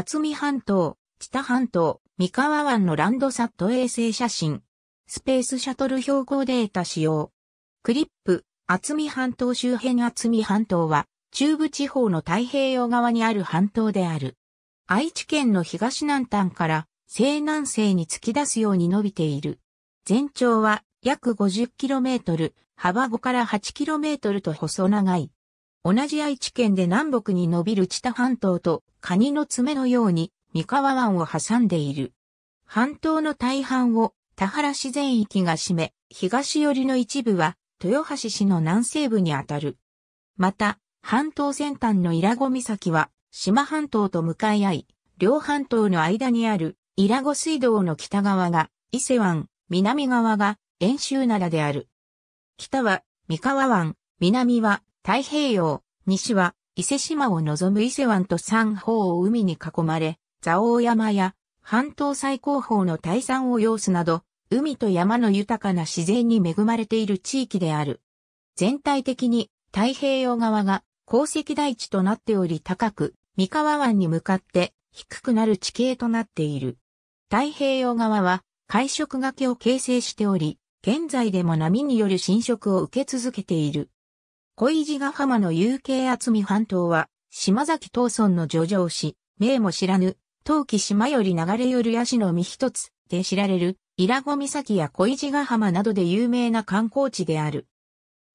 厚見半島、知多半島、三河湾のランドサット衛星写真。スペースシャトル標高データ使用。クリップ、厚見半島周辺厚見半島は、中部地方の太平洋側にある半島である。愛知県の東南端から西南西に突き出すように伸びている。全長は約 50km、幅5から 8km と細長い。同じ愛知県で南北に伸びる知多半島とカニの爪のように三河湾を挟んでいる。半島の大半を田原市全域が占め、東寄りの一部は豊橋市の南西部にあたる。また、半島先端の伊良湖岬は、島半島と向かい合い、両半島の間にある伊良湖水道の北側が伊勢湾、南側が遠州灘である。北は三河湾、南は太平洋、西は伊勢島を望む伊勢湾と三方を海に囲まれ、蔵王山や半島最高峰の大山を要すなど、海と山の豊かな自然に恵まれている地域である。全体的に太平洋側が鉱石台地となっており高く、三河湾に向かって低くなる地形となっている。太平洋側は海食崖を形成しており、現在でも波による侵食を受け続けている。小石ヶ浜の有形厚み半島は、島崎東村の助情詩、名も知らぬ、陶器島より流れ寄るヤシの実一つで知られる、伊良湖岬や小石ヶ浜などで有名な観光地である。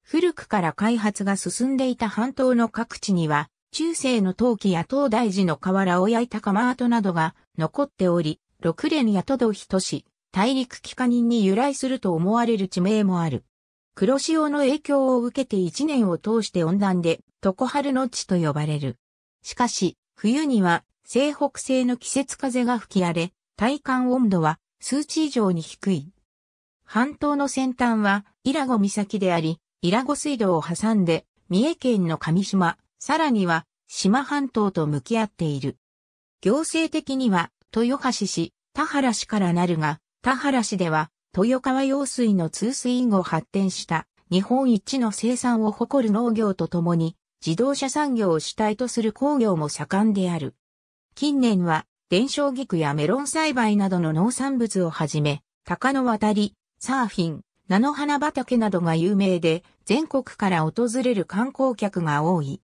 古くから開発が進んでいた半島の各地には、中世の陶器や東大寺の瓦を焼いた釜跡などが残っており、六連や都道等し、大陸帰化人に由来すると思われる地名もある。黒潮の影響を受けて一年を通して温暖で、常春の地と呼ばれる。しかし、冬には西北西の季節風が吹き荒れ、体感温度は数値以上に低い。半島の先端は伊良湖岬であり、伊良湖水道を挟んで、三重県の上島、さらには、島半島と向き合っている。行政的には、豊橋市、田原市からなるが、田原市では、豊川用水の通水後発展した日本一の生産を誇る農業とともに自動車産業を主体とする工業も盛んである。近年は伝承菊やメロン栽培などの農産物をはじめ、鷹の渡り、サーフィン、菜の花畑などが有名で、全国から訪れる観光客が多い。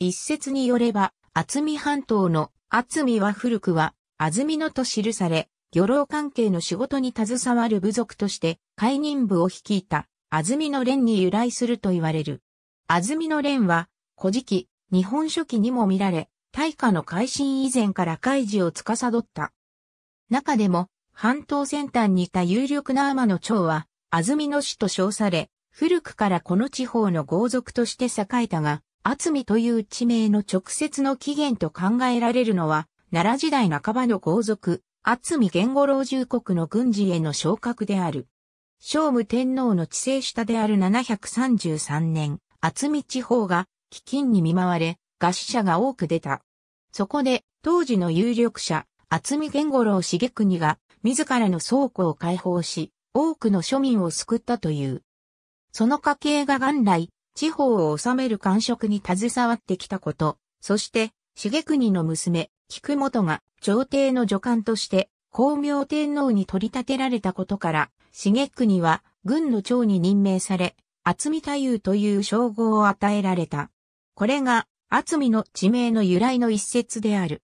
一説によれば、厚見半島の厚見は古くは、安住野と記され、漁労関係の仕事に携わる部族として解任部を率いた安曇の連に由来すると言われる。安曇の連は、古事記、日本書紀にも見られ、大化の改新以前から開示を司った。中でも、半島先端にいた有力な天野町は、安曇野市と称され、古くからこの地方の豪族として栄えたが、厚見という地名の直接の起源と考えられるのは、奈良時代半ばの豪族、厚見玄五郎重国の軍事への昇格である。聖武天皇の治世下である733年、厚見地方が飢饉に見舞われ、餓死者が多く出た。そこで、当時の有力者、厚見玄五郎茂国が、自らの倉庫を開放し、多くの庶民を救ったという。その家系が元来、地方を治める官職に携わってきたこと、そして、茂国の娘、菊本が朝廷の助官として、光明天皇に取り立てられたことから、茂国は軍の長に任命され、厚見太夫という称号を与えられた。これが、厚見の地名の由来の一節である。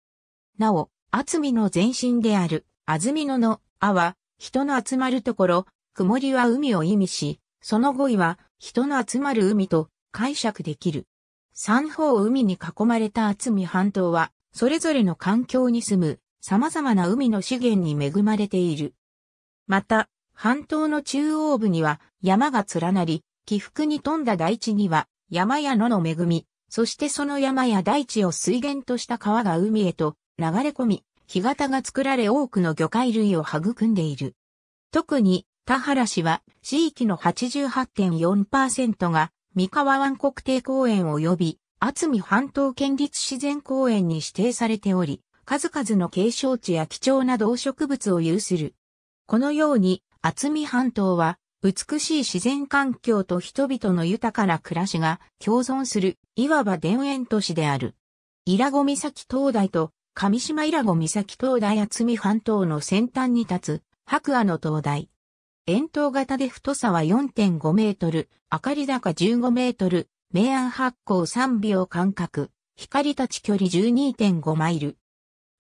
なお、厚見の前身である、安住野の、あは、人の集まるところ、曇りは海を意味し、その語彙は、人の集まる海と解釈できる。三方海に囲まれた厚見半島は、それぞれの環境に住む様々な海の資源に恵まれている。また、半島の中央部には山が連なり、起伏に富んだ大地には山や野の恵み、そしてその山や大地を水源とした川が海へと流れ込み、干潟が作られ多くの魚介類を育んでいる。特に田原市は地域の88.4%が三河湾国定公園及び厚見半島県立自然公園に指定されており、数々の景勝地や貴重な動植物を有する。このように、厚見半島は、美しい自然環境と人々の豊かな暮らしが共存する、いわば田園都市である。伊良湖岬灯台と、上島伊良湖岬灯台厚見半島の先端に立つ、白亜の灯台。円筒型で太さは4.5メートル、明かり高15メートル、明暗発光3秒間隔、光立ち距離12.5マイル。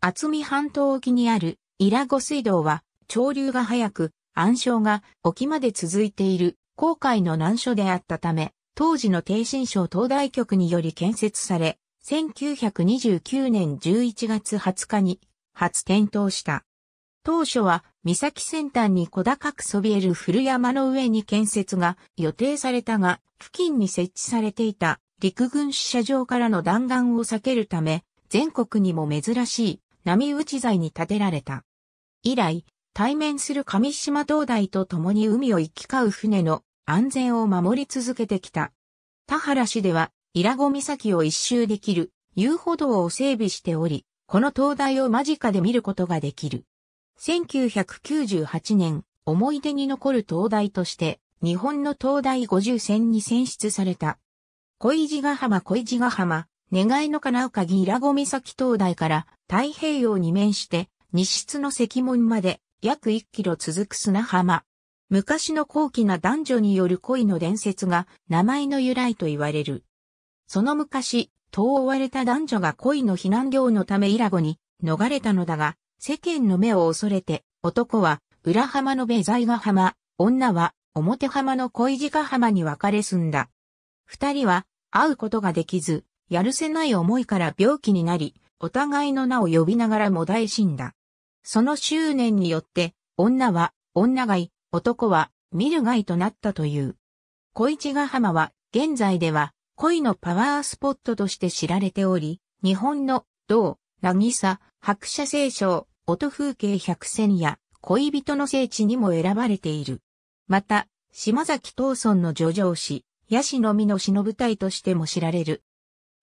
厚見半島沖にあるイラゴ水道は潮流が速く暗礁が沖まで続いている航海の難所であったため、当時の低新省東大局により建設され、1929年11月20日に初点灯した。当初は岬先端に小高くそびえる古山の上に建設が予定されたが、付近に設置されていた陸軍支社場からの弾丸を避けるため、全国にも珍しい波打ち材に建てられた。以来、対面する上島灯台と共に海を行き交う船の安全を守り続けてきた。田原市では、伊良湖岬を一周できる遊歩道を整備しており、この灯台を間近で見ることができる。1998年、思い出に残る灯台として、日本の灯台50選に選出された。恋地ヶ浜恋地ヶ浜、願いの叶う鍵イラゴ岬灯台から太平洋に面して、西室の石門まで約1キロ続く砂浜。昔の高貴な男女による恋の伝説が名前の由来と言われる。その昔、遠追われた男女が恋の避難業のためイラゴに逃れたのだが、世間の目を恐れて、男は裏浜のべ在イ浜、女は表浜の小石ヶ浜に分かれ住んだ。二人は会うことができず、やるせない思いから病気になり、お互いの名を呼びながらも大死んだ。その執念によって、女は女がい、男は見るがいとなったという。小石ヶ浜は現在では恋のパワースポットとして知られており、日本の銅、渚、白車聖書、音風景百選や恋人の聖地にも選ばれている。また、島崎東村の叙情詩、ヤシの実の詩の舞台としても知られる。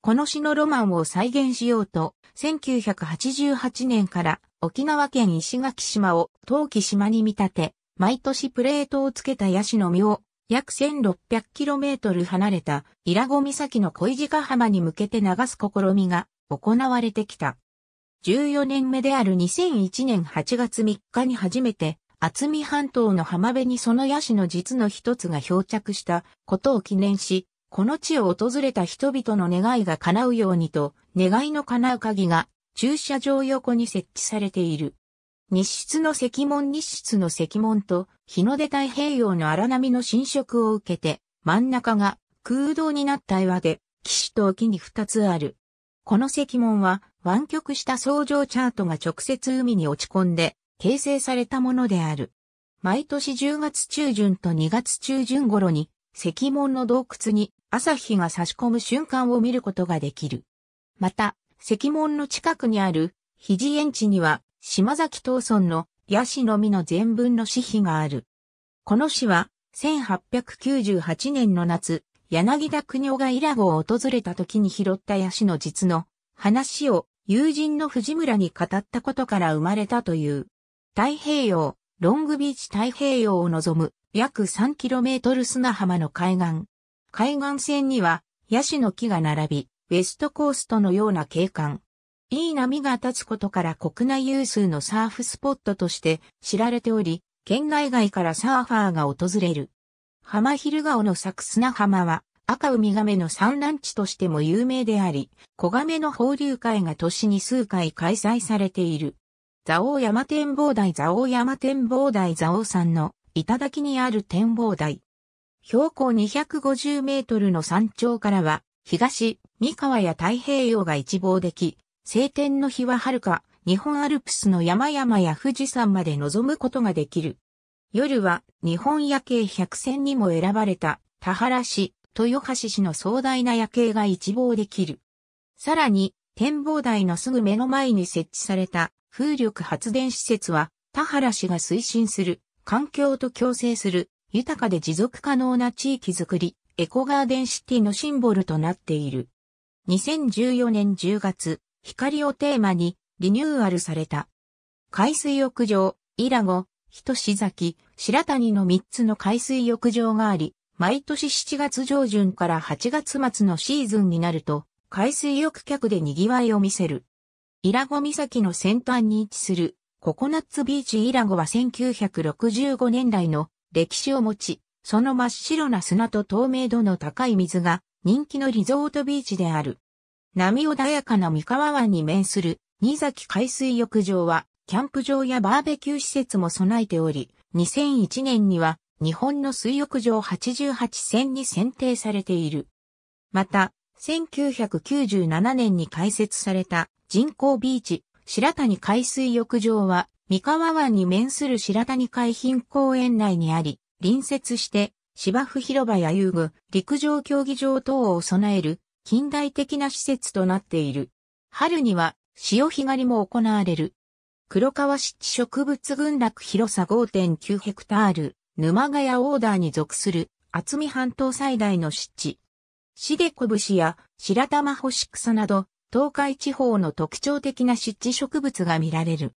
この詩のロマンを再現しようと、1988年から沖縄県石垣島を陶器島に見立て、毎年プレートをつけたヤシの実を約 1600km 離れた伊良湖岬の小石ヶ浜に向けて流す試みが行われてきた。14年目である2001年8月3日に初めて、厚見半島の浜辺にそのヤシの実の一つが漂着したことを記念し、この地を訪れた人々の願いが叶うようにと、願いの叶う鍵が駐車場横に設置されている。日室の石門日室の石門と日の出太平洋の荒波の侵食を受けて、真ん中が空洞になった岩で、岸と沖に二つある。この石門は湾曲した相乗チャートが直接海に落ち込んで形成されたものである。毎年10月中旬と2月中旬頃に石門の洞窟に朝日が差し込む瞬間を見ることができる。また、石門の近くにある肘園地には島崎東村のヤシの実の全文の詩碑がある。この詩は1898年の夏、柳田国夫がイラゴを訪れた時に拾ったヤシの実の話を友人の藤村に語ったことから生まれたという。太平洋、ロングビーチ太平洋を望む約 3km 砂浜の海岸。海岸線にはヤシの木が並び、ウェストコーストのような景観。いい波が立つことから国内有数のサーフスポットとして知られており、県内外からサーファーが訪れる。浜昼顔の咲く砂浜は、赤ウミガメの産卵地としても有名であり、小亀の放流会が年に数回開催されている。蔵王山展望台蔵王山展望台蔵王山の頂にある展望台。標高250メートルの山頂からは、東、三河や太平洋が一望でき、晴天の日は遥か、日本アルプスの山々や富士山まで望むことができる。夜は日本夜景100選にも選ばれた田原市豊橋市の壮大な夜景が一望できる。さらに、展望台のすぐ目の前に設置された風力発電施設は、田原市が推進する、環境と共生する、豊かで持続可能な地域づくり、エコガーデンシティのシンボルとなっている。2014年10月、光をテーマにリニューアルされた。海水浴場、イラゴ、ひとしざき、白谷の3つの海水浴場があり、毎年7月上旬から8月末のシーズンになると、海水浴客で賑わいを見せる。イラゴ岬の先端に位置するココナッツビーチイラゴは1965年代の歴史を持ち、その真っ白な砂と透明度の高い水が人気のリゾートビーチである。波穏やかな三河湾に面する新崎海水浴場はキャンプ場やバーベキュー施設も備えており、2001年には日本の水浴場88選に選定されている。また、1997年に開設された人工ビーチ、白谷海水浴場は、三河湾に面する白谷海浜公園内にあり、隣接して芝生広場や遊具、陸上競技場等を備える近代的な施設となっている。春には潮干狩りも行われる。黒川湿地植物群落広さ5.9ヘクタール。沼ヶ谷オーダーに属する厚見半島最大の湿地。シデコブシや白玉星草など、東海地方の特徴的な湿地植物が見られる。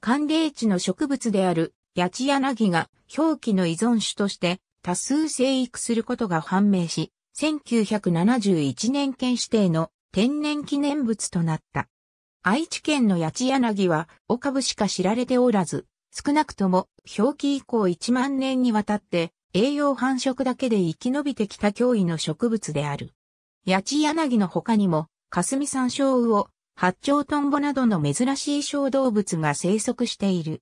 寒冷地の植物である八千柳が表記の依存種として多数生育することが判明し、1971年県指定の天然記念物となった。愛知県の八千柳は岡部しか知られておらず、少なくとも、表記以降1万年にわたって、栄養繁殖だけで生き延びてきた脅威の植物である。八千柳の他にも、霞山椒魚、八丁トンボなどの珍しい小動物が生息している。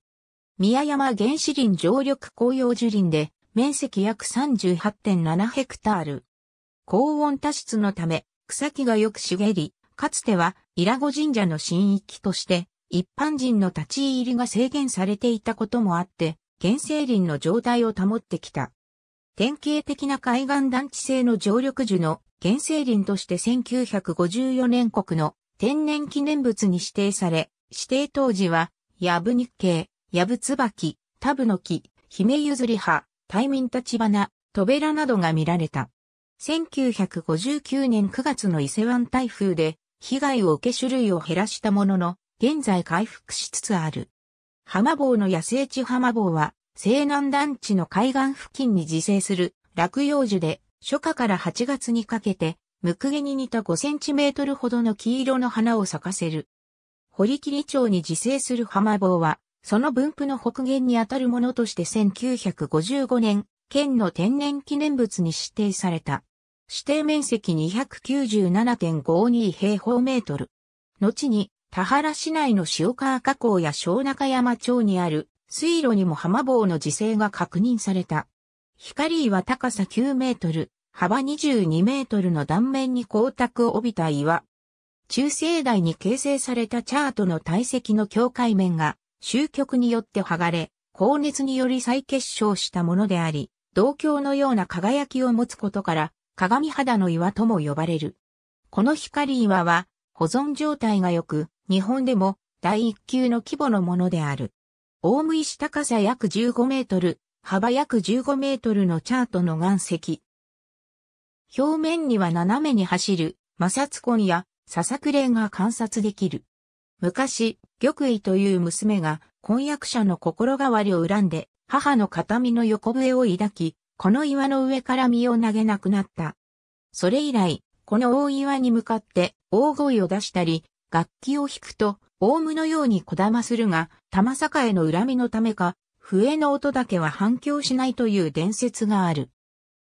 宮山原始林常緑紅葉樹林で、面積約38.7ヘクタール。高温多湿のため、草木がよく茂り、かつては、イラゴ神社の神域として、一般人の立ち入りが制限されていたこともあって、原生林の状態を保ってきた。典型的な海岸団地性の常緑樹の原生林として1954年国の天然記念物に指定され、指定当時は、ヤブニッケイ、ヤブツバキ、タブノキ、ヒメユズリハ、タイミンタチバナ、トベラなどが見られた。1959年9月の伊勢湾台風で被害を受け種類を減らしたものの、現在回復しつつある。浜坊の野生地浜坊は、西南団地の海岸付近に自生する落葉樹で、初夏から8月にかけて、ムクゲに似た5センチメートルほどの黄色の花を咲かせる。堀切町に自生する浜坊は、その分布の北限にあたるものとして1955年、県の天然記念物に指定された。指定面積297.52平方メートル。後に田原市内の塩川河口や小中山町にある水路にも浜棒の自生が確認された。光は高さ9メートル、幅22メートルの断面に光沢を帯びた岩。中生代に形成されたチャートの体積の境界面が、終局によって剥がれ、高熱により再結晶したものであり、銅鏡のような輝きを持つことから、鏡肌の岩とも呼ばれる。この光岩は、保存状態が良く、日本でも第一級の規模のものである。大無石高さ約15メートル、幅約15メートルのチャートの岩石。表面には斜めに走る摩擦痕やささくれが観察できる。昔、玉衣という娘が婚約者の心変わりを恨んで母の形見の横笛を抱き、この岩の上から身を投げなくなった。それ以来、この大岩に向かって大声を出したり、楽器を弾くと、オウムのようにこだまするが、玉坂への恨みのためか、笛の音だけは反響しないという伝説がある。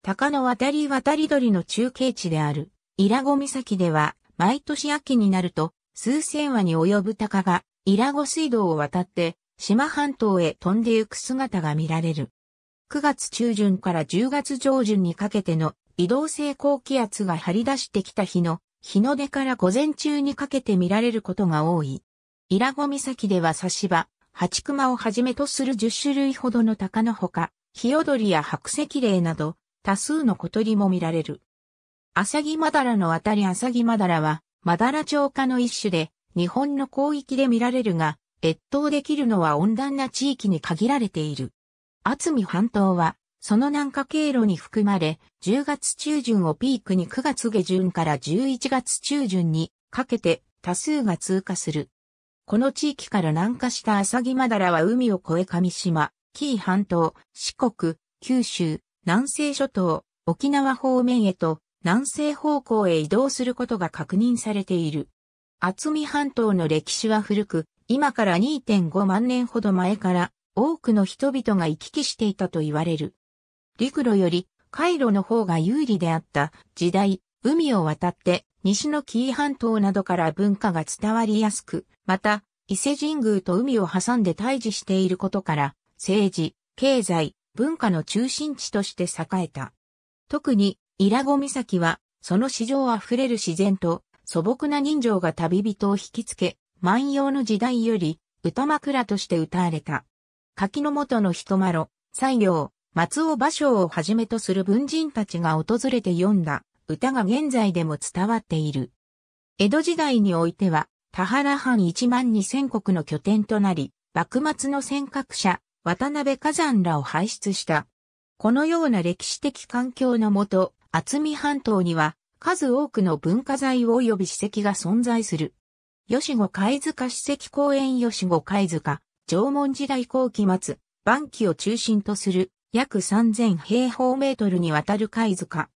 鷹の渡り渡り鳥の中継地である、伊良湖岬では、毎年秋になると、数千羽に及ぶ鷹が、伊良湖水道を渡って、島半島へ飛んでゆく姿が見られる。9月中旬から10月上旬にかけての移動性高気圧が張り出してきた日の日の出から午前中にかけて見られることが多い。伊良湖岬では刺場、八熊をはじめとする10種類ほどの鷹のほか、ヒヨドリや白石霊など、多数の小鳥も見られる。アサギマダラのあたりアサギマダラは、マダラ鳥科の一種で、日本の広域で見られるが、越冬できるのは温暖な地域に限られている。厚見半島は、その南下経路に含まれ、10月中旬をピークに9月下旬から11月中旬にかけて多数が通過する。この地域から南下したアサギマダラは海を越え上島、紀伊半島、四国、九州、南西諸島、沖縄方面へと南西方向へ移動することが確認されている。厚見半島の歴史は古く、今から2.5万年ほど前から多くの人々が行き来していたと言われる。陸路より海路の方が有利であった時代、海を渡って西の紀伊半島などから文化が伝わりやすく、また、伊勢神宮と海を挟んで対峙していることから、政治、経済、文化の中心地として栄えた。特に、伊良湖岬は、その市場あふれる自然と素朴な人情が旅人を引きつけ、万葉の時代より歌枕として歌われた。柿の元の人まろ、西行、松尾芭蕉をはじめとする文人たちが訪れて読んだ歌が現在でも伝わっている。江戸時代においては、田原藩一万二千国の拠点となり、幕末の尖閣者、渡辺火山らを輩出した。このような歴史的環境のもと、厚見半島には数多くの文化財及び史跡が存在する。吉後貝塚史跡公園吉後貝塚、縄文時代後期末、晩期を中心とする約3000平方メートルにわたる貝塚。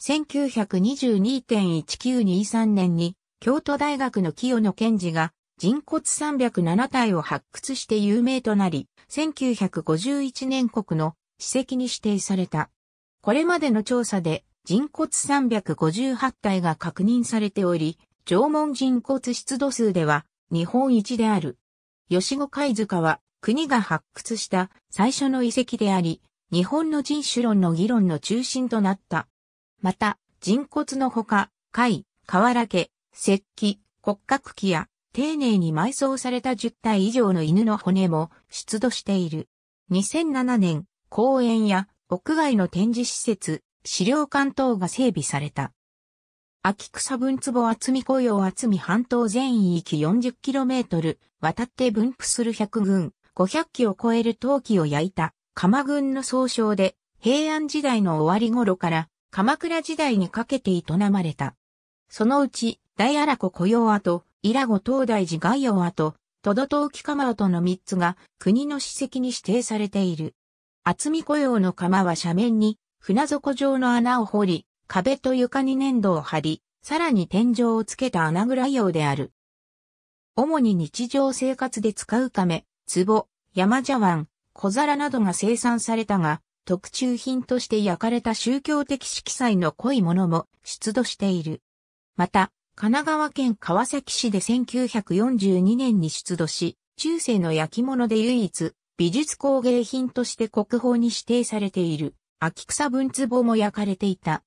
1922.1923年に京都大学の清野賢治が人骨307体を発掘して有名となり、1951年国の史跡に指定された。これまでの調査で人骨358体が確認されており、縄文人骨出土数では日本一である。吉後貝塚は国が発掘した最初の遺跡であり、日本の人種論の議論の中心となった。また、人骨のほか、貝、瓦家、石器、骨格器や、丁寧に埋葬された10体以上の犬の骨も出土している。2007年、公園や屋外の展示施設、資料館等が整備された。秋草分壺厚み雇用厚み半島全域 40km 渡って分布する100群、500機を超える陶器を焼いた鎌軍の総称で、平安時代の終わり頃から鎌倉時代にかけて営まれた。そのうち、大荒子雇用跡、伊良湖東大寺外用跡、戸戸東木釜跡の三つが国の史跡に指定されている。厚み雇用の鎌は斜面に船底状の穴を掘り、壁と床に粘土を張り、さらに天井をつけた穴蔵用である。主に日常生活で使うため、壺、山茶碗、小皿などが生産されたが、特注品として焼かれた宗教的色彩の濃いものも出土している。また、神奈川県川崎市で1942年に出土し、中世の焼き物で唯一、美術工芸品として国宝に指定されている、秋草文壺も焼かれていた。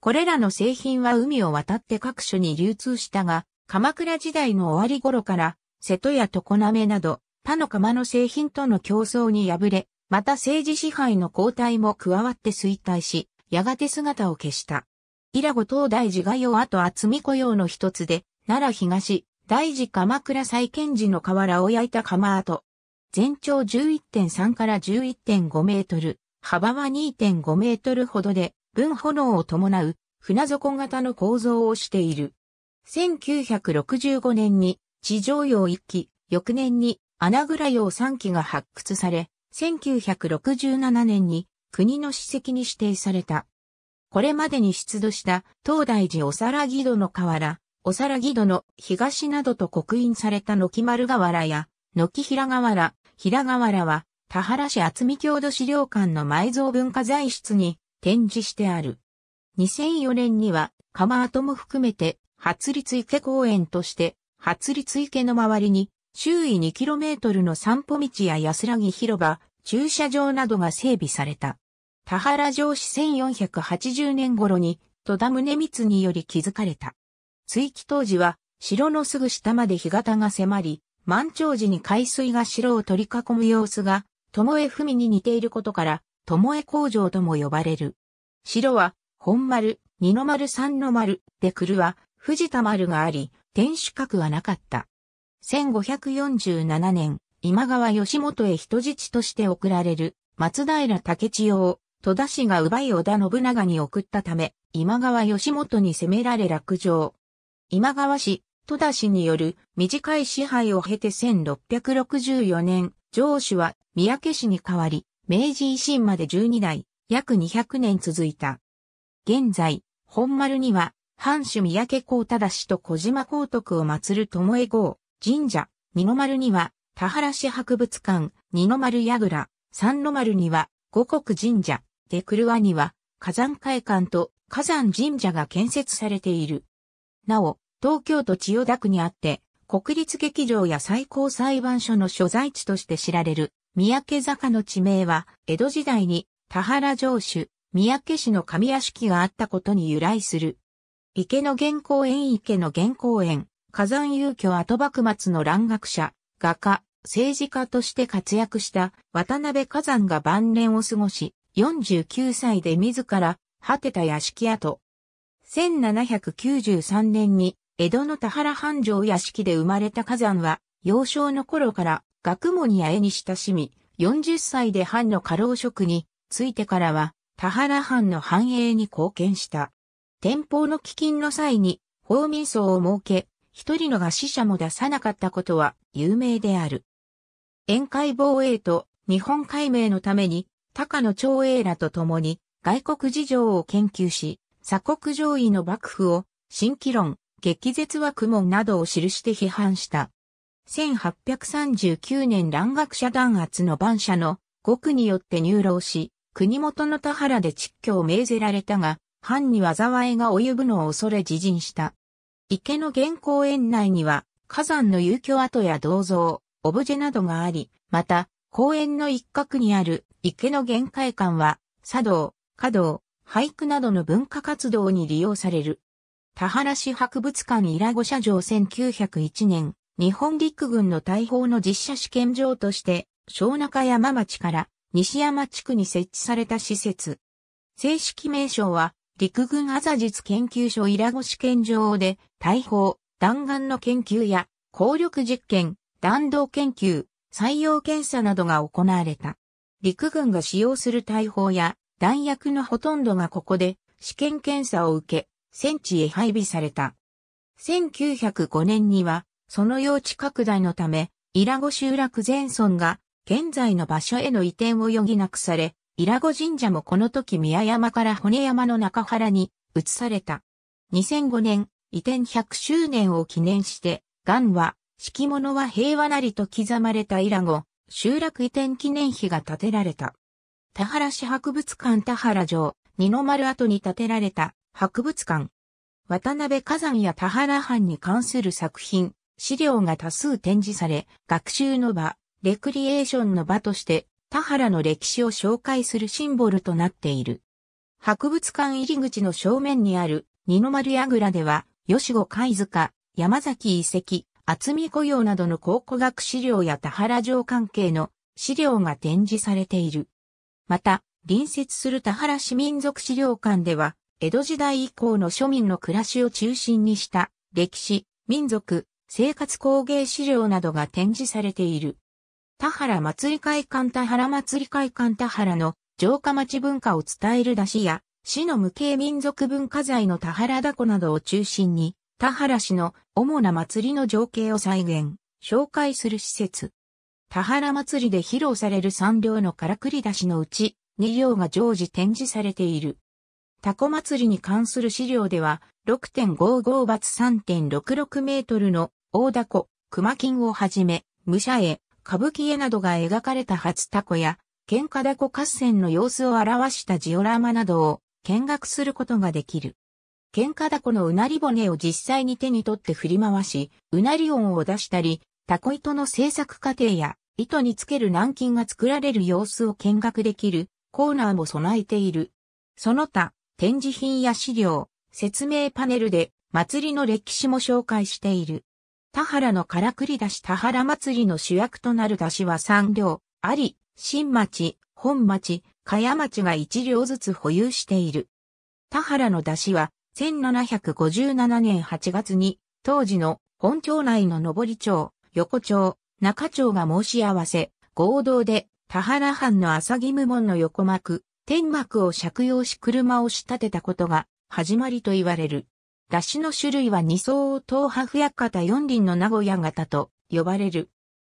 これらの製品は海を渡って各所に流通したが、鎌倉時代の終わり頃から、瀬戸や常滑など、他の釜の製品との競争に敗れ、また政治支配の交代も加わって衰退し、やがて姿を消した。伊良後東大寺が用後厚見雇用の一つで、奈良東、大寺鎌倉再建時の瓦を焼いた釜跡。全長11.3から11.5メートル、幅は2.5メートルほどで、分炎を伴う船底型の構造をしている。1965年に地上用一機、翌年に穴倉用3基が発掘され、1967年に国の史跡に指定された。これまでに出土した東大寺おさらぎ戸の河原、おさらぎ戸の東などと刻印された軒丸河原や、軒平河原、平河原は、田原市厚見郷土資料館の埋蔵文化財室に展示してある。2004年には、釜跡も含めて、発立池公園として、発立池の周りに周囲 2km の散歩道や安らぎ広場、駐車場などが整備された。田原城市1480年頃に戸田宗光により築かれた。追記当時は城のすぐ下まで干潟が迫り、満潮時に海水が城を取り囲む様子が、巴文に似ていることから、巴工場とも呼ばれる。城は、本丸、二の丸三の丸、で来るは、藤田丸があり、天守閣はなかった。1547年、今川義元へ人質として送られる、松平竹千代を、戸田氏が奪い織田信長に送ったため、今川義元に攻められ落城。今川氏、戸田氏による短い支配を経て1664年、上主は三宅氏に代わり、明治維新まで12代、約200年続いた。現在、本丸には、藩主三宅公忠氏と小島公徳を祀る江郷、神社、二の丸には、田原市博物館、二の丸櫓、三の丸には、五国神社、で車には、火山会館と火山神社が建設されている。なお、東京都千代田区にあって、国立劇場や最高裁判所の所在地として知られる、三宅坂の地名は、江戸時代に、田原城主、三宅市の上屋敷があったことに由来する。池の原稿園池の原稿園、火山遊居後幕末の蘭学者、画家、政治家として活躍した渡辺火山が晩年を過ごし、49歳で自ら果てた屋敷跡。1793年に江戸の田原繁盛屋敷で生まれた火山は、幼少の頃から学問や絵に親しみ、40歳で藩の過労職についてからは、田原藩の繁栄に貢献した。天保の飢金の際に、法民層を設け、一人のが死者も出さなかったことは有名である。沿海防衛と日本解明のために高野長英らと共に外国事情を研究し、鎖国上位の幕府を新規論、激絶は門などを記して批判した。1839年蘭学者弾圧の番社の獄によって入牢し、国元の田原で蟄居を命ぜられたが、藩に災いが及ぶのを恐れ自陣した。池の原公園内には火山の遊居跡や銅像、オブジェなどがあり、また、公園の一角にある池の限界館は、茶道、華道、俳句などの文化活動に利用される。田原市博物館伊良ゴ社場1901年、日本陸軍の大砲の実写試験場として、小中山町から西山地区に設置された施設。正式名称は、陸軍ザ実研究所伊良ゴ試験場で、大砲、弾丸の研究や、効力実験、弾道研究、採用検査などが行われた。陸軍が使用する大砲や弾薬のほとんどがここで試験検査を受け、戦地へ配備された。1905年には、その用地拡大のため、イラゴ集落前村が現在の場所への移転を余儀なくされ、イラゴ神社もこの時宮山から骨山の中原に移された。2005年、移転100周年を記念して、元は、敷物は平和なりと刻まれたイラゴ、集落移転記念碑が建てられた。田原市博物館田原城、二の丸跡に建てられた博物館。渡辺火山や田原藩に関する作品、資料が多数展示され、学習の場、レクリエーションの場として、田原の歴史を紹介するシンボルとなっている。博物館入り口の正面にある二の丸櫓では、吉後貝塚、山崎遺跡、厚見雇用などの考古学資料や田原城関係の資料が展示されている。また、隣接する田原市民族資料館では、江戸時代以降の庶民の暮らしを中心にした歴史、民族、生活工芸資料などが展示されている。田原祭り会館田原祭り会館田原の城下町文化を伝える出しや市の無形民族文化財の田原だこなどを中心に、田原市の主な祭りの情景を再現、紹介する施設。田原祭りで披露される3両のからくり出しのうち、2両が常時展示されている。タコ祭りに関する資料では、6.55バ3.66メートルの大ダコ、熊金をはじめ、武者絵、歌舞伎絵などが描かれた初タコや、喧嘩ダコ合戦の様子を表したジオラマなどを見学することができる。喧嘩だこのうなり骨を実際に手に取って振り回し、うなり音を出したり、タコ糸の製作過程や糸につける軟禁が作られる様子を見学できるコーナーも備えている。その他、展示品や資料、説明パネルで祭りの歴史も紹介している。田原のからくり出し田原祭りの主役となる出しは3両あり、新町、本町、茅町が一両ずつ保有している。田原の出汁は、1757年8月に、当時の本町内の上り町、横町、中町が申し合わせ、合同で、田原藩の朝木無門の横幕、天幕を借用し車を仕立てたことが、始まりと言われる。出汁の種類は二層東波不薬方四輪の名古屋型と呼ばれる。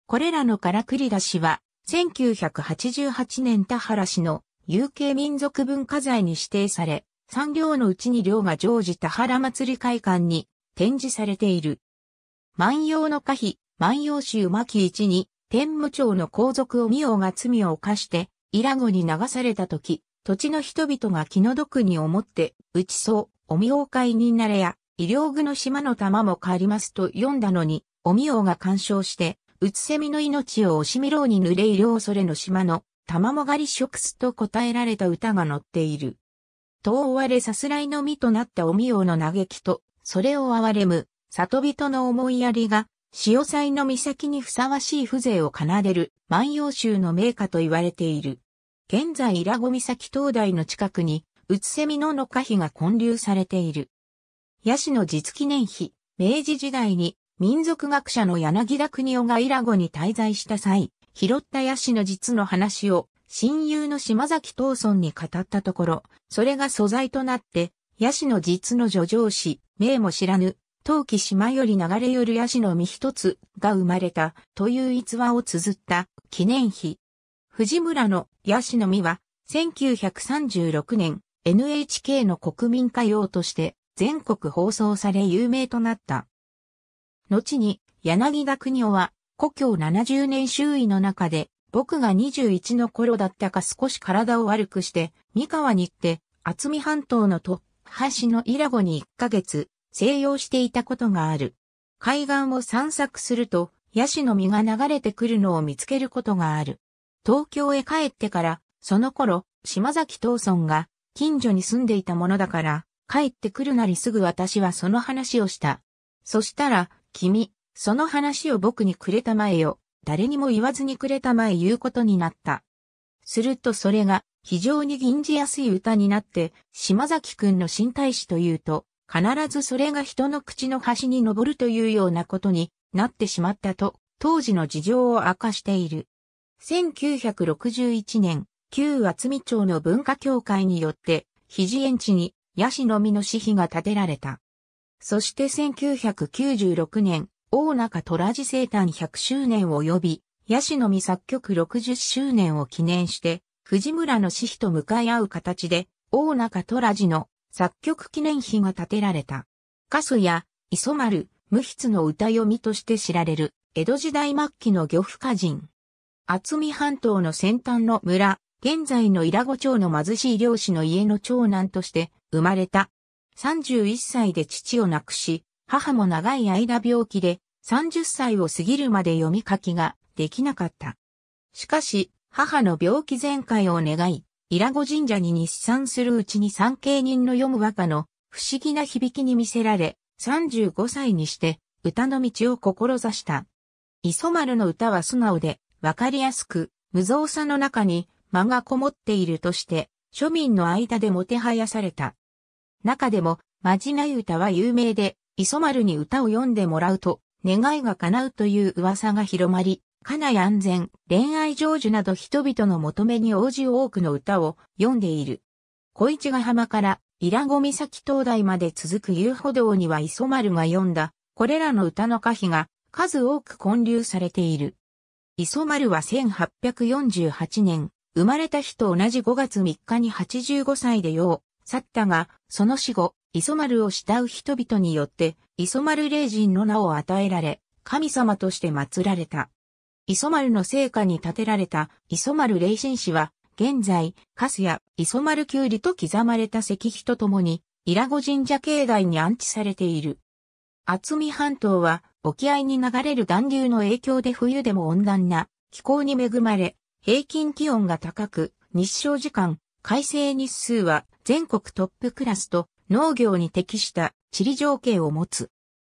これらのからくり出汁は1988年田原市の有形民族文化財に指定され、産業のうちに量が常時田原祭り会館に展示されている。万葉の歌碑、万葉集巻一に、天武町の皇族を御王が罪を犯して、イラゴに流された時、土地の人々が気の毒に思って、打ちそう、お見王会になれや、医療具の島の玉も変わりますと読んだのに、お見王が干渉して、うつせみの命を惜しみろうに濡れい恐れの島の、玉もがり食すと答えられた歌が載っている。と追われさすらいの身となったおみようの嘆きと、それを憐れむ、里人の思いやりが、潮祭の岬にふさわしい風情を奏でる万葉集の名家と言われている。現在伊良ご岬灯台の近くに、うつせみのの歌碑が建立されている。ヤシの実記念碑、明治時代に民族学者の柳田国夫がイラゴに滞在した際、拾ったヤシの実の話を親友の島崎東村に語ったところ、それが素材となって、ヤシの実の助上詞、名も知らぬ、陶器島より流れ寄るヤシの実一つが生まれたという逸話を綴った記念碑。藤村のヤシの実は、1936年 NHK の国民歌謡として全国放送され有名となった。後に柳田国夫は故郷70年周囲の中で僕が21の頃だったか少し体を悪くして三河に行って厚見半島の突橋のイラゴに1ヶ月静養していたことがある。海岸を散策するとヤシの実が流れてくるのを見つけることがある。東京へ帰ってからその頃島崎藤村が近所に住んでいたものだから帰ってくるなりすぐ私はその話をした。そしたら、君、その話を僕にくれたまえよ。誰にも言わずにくれたまえ言うことになった。するとそれが非常に吟じやすい歌になって、島崎くんの新大使というと、必ずそれが人の口の端に登るというようなことになってしまったと、当時の事情を明かしている。1961年、旧厚見町の文化協会によって、肘園地にヤシの実の死費が建てられた。そして1996年、大中虎寺生誕100周年及び、ヤシの実作曲60周年を記念して、藤村の死碑と向かい合う形で、大中虎寺の作曲記念碑が建てられた。カスや磯丸、無筆の歌読みとして知られる、江戸時代末期の漁夫歌人。厚見半島の先端の村、現在の伊良湖町の貧しい漁師の家の長男として生まれた31歳で父を亡くし、母も長い間病気で、30歳を過ぎるまで読み書きができなかった。しかし、母の病気全開を願い、イラゴ神社に日産するうちに産経人の読む和歌の不思議な響きに見せられ、35歳にして歌の道を志した。磯丸の歌は素直で、わかりやすく、無造作の中に間がこもっているとして、庶民の間でもてはやされた。中でも、まじない歌は有名で、磯丸に歌を読んでもらうと、願いが叶うという噂が広まり、家内安全、恋愛成就など人々の求めに応じ多くの歌を読んでいる。小市ヶ浜から伊良湖岬灯台まで続く遊歩道には磯丸が読んだ、これらの歌の歌詞が数多く混流されている。磯丸は1848年、生まれた日と同じ5月3日に85歳でよ去ったが、その死後、磯丸を慕う人々によって、磯丸霊人の名を与えられ、神様として祀られた。磯丸の聖火に建てられた磯丸霊神師は、現在、カスや磯丸キュウリと刻まれた石碑とともに、伊良ゴ神社境内に安置されている。厚見半島は、沖合に流れる暖流の影響で冬でも温暖な気候に恵まれ、平均気温が高く、日照時間改正日数は全国トップクラスと農業に適した地理条件を持つ。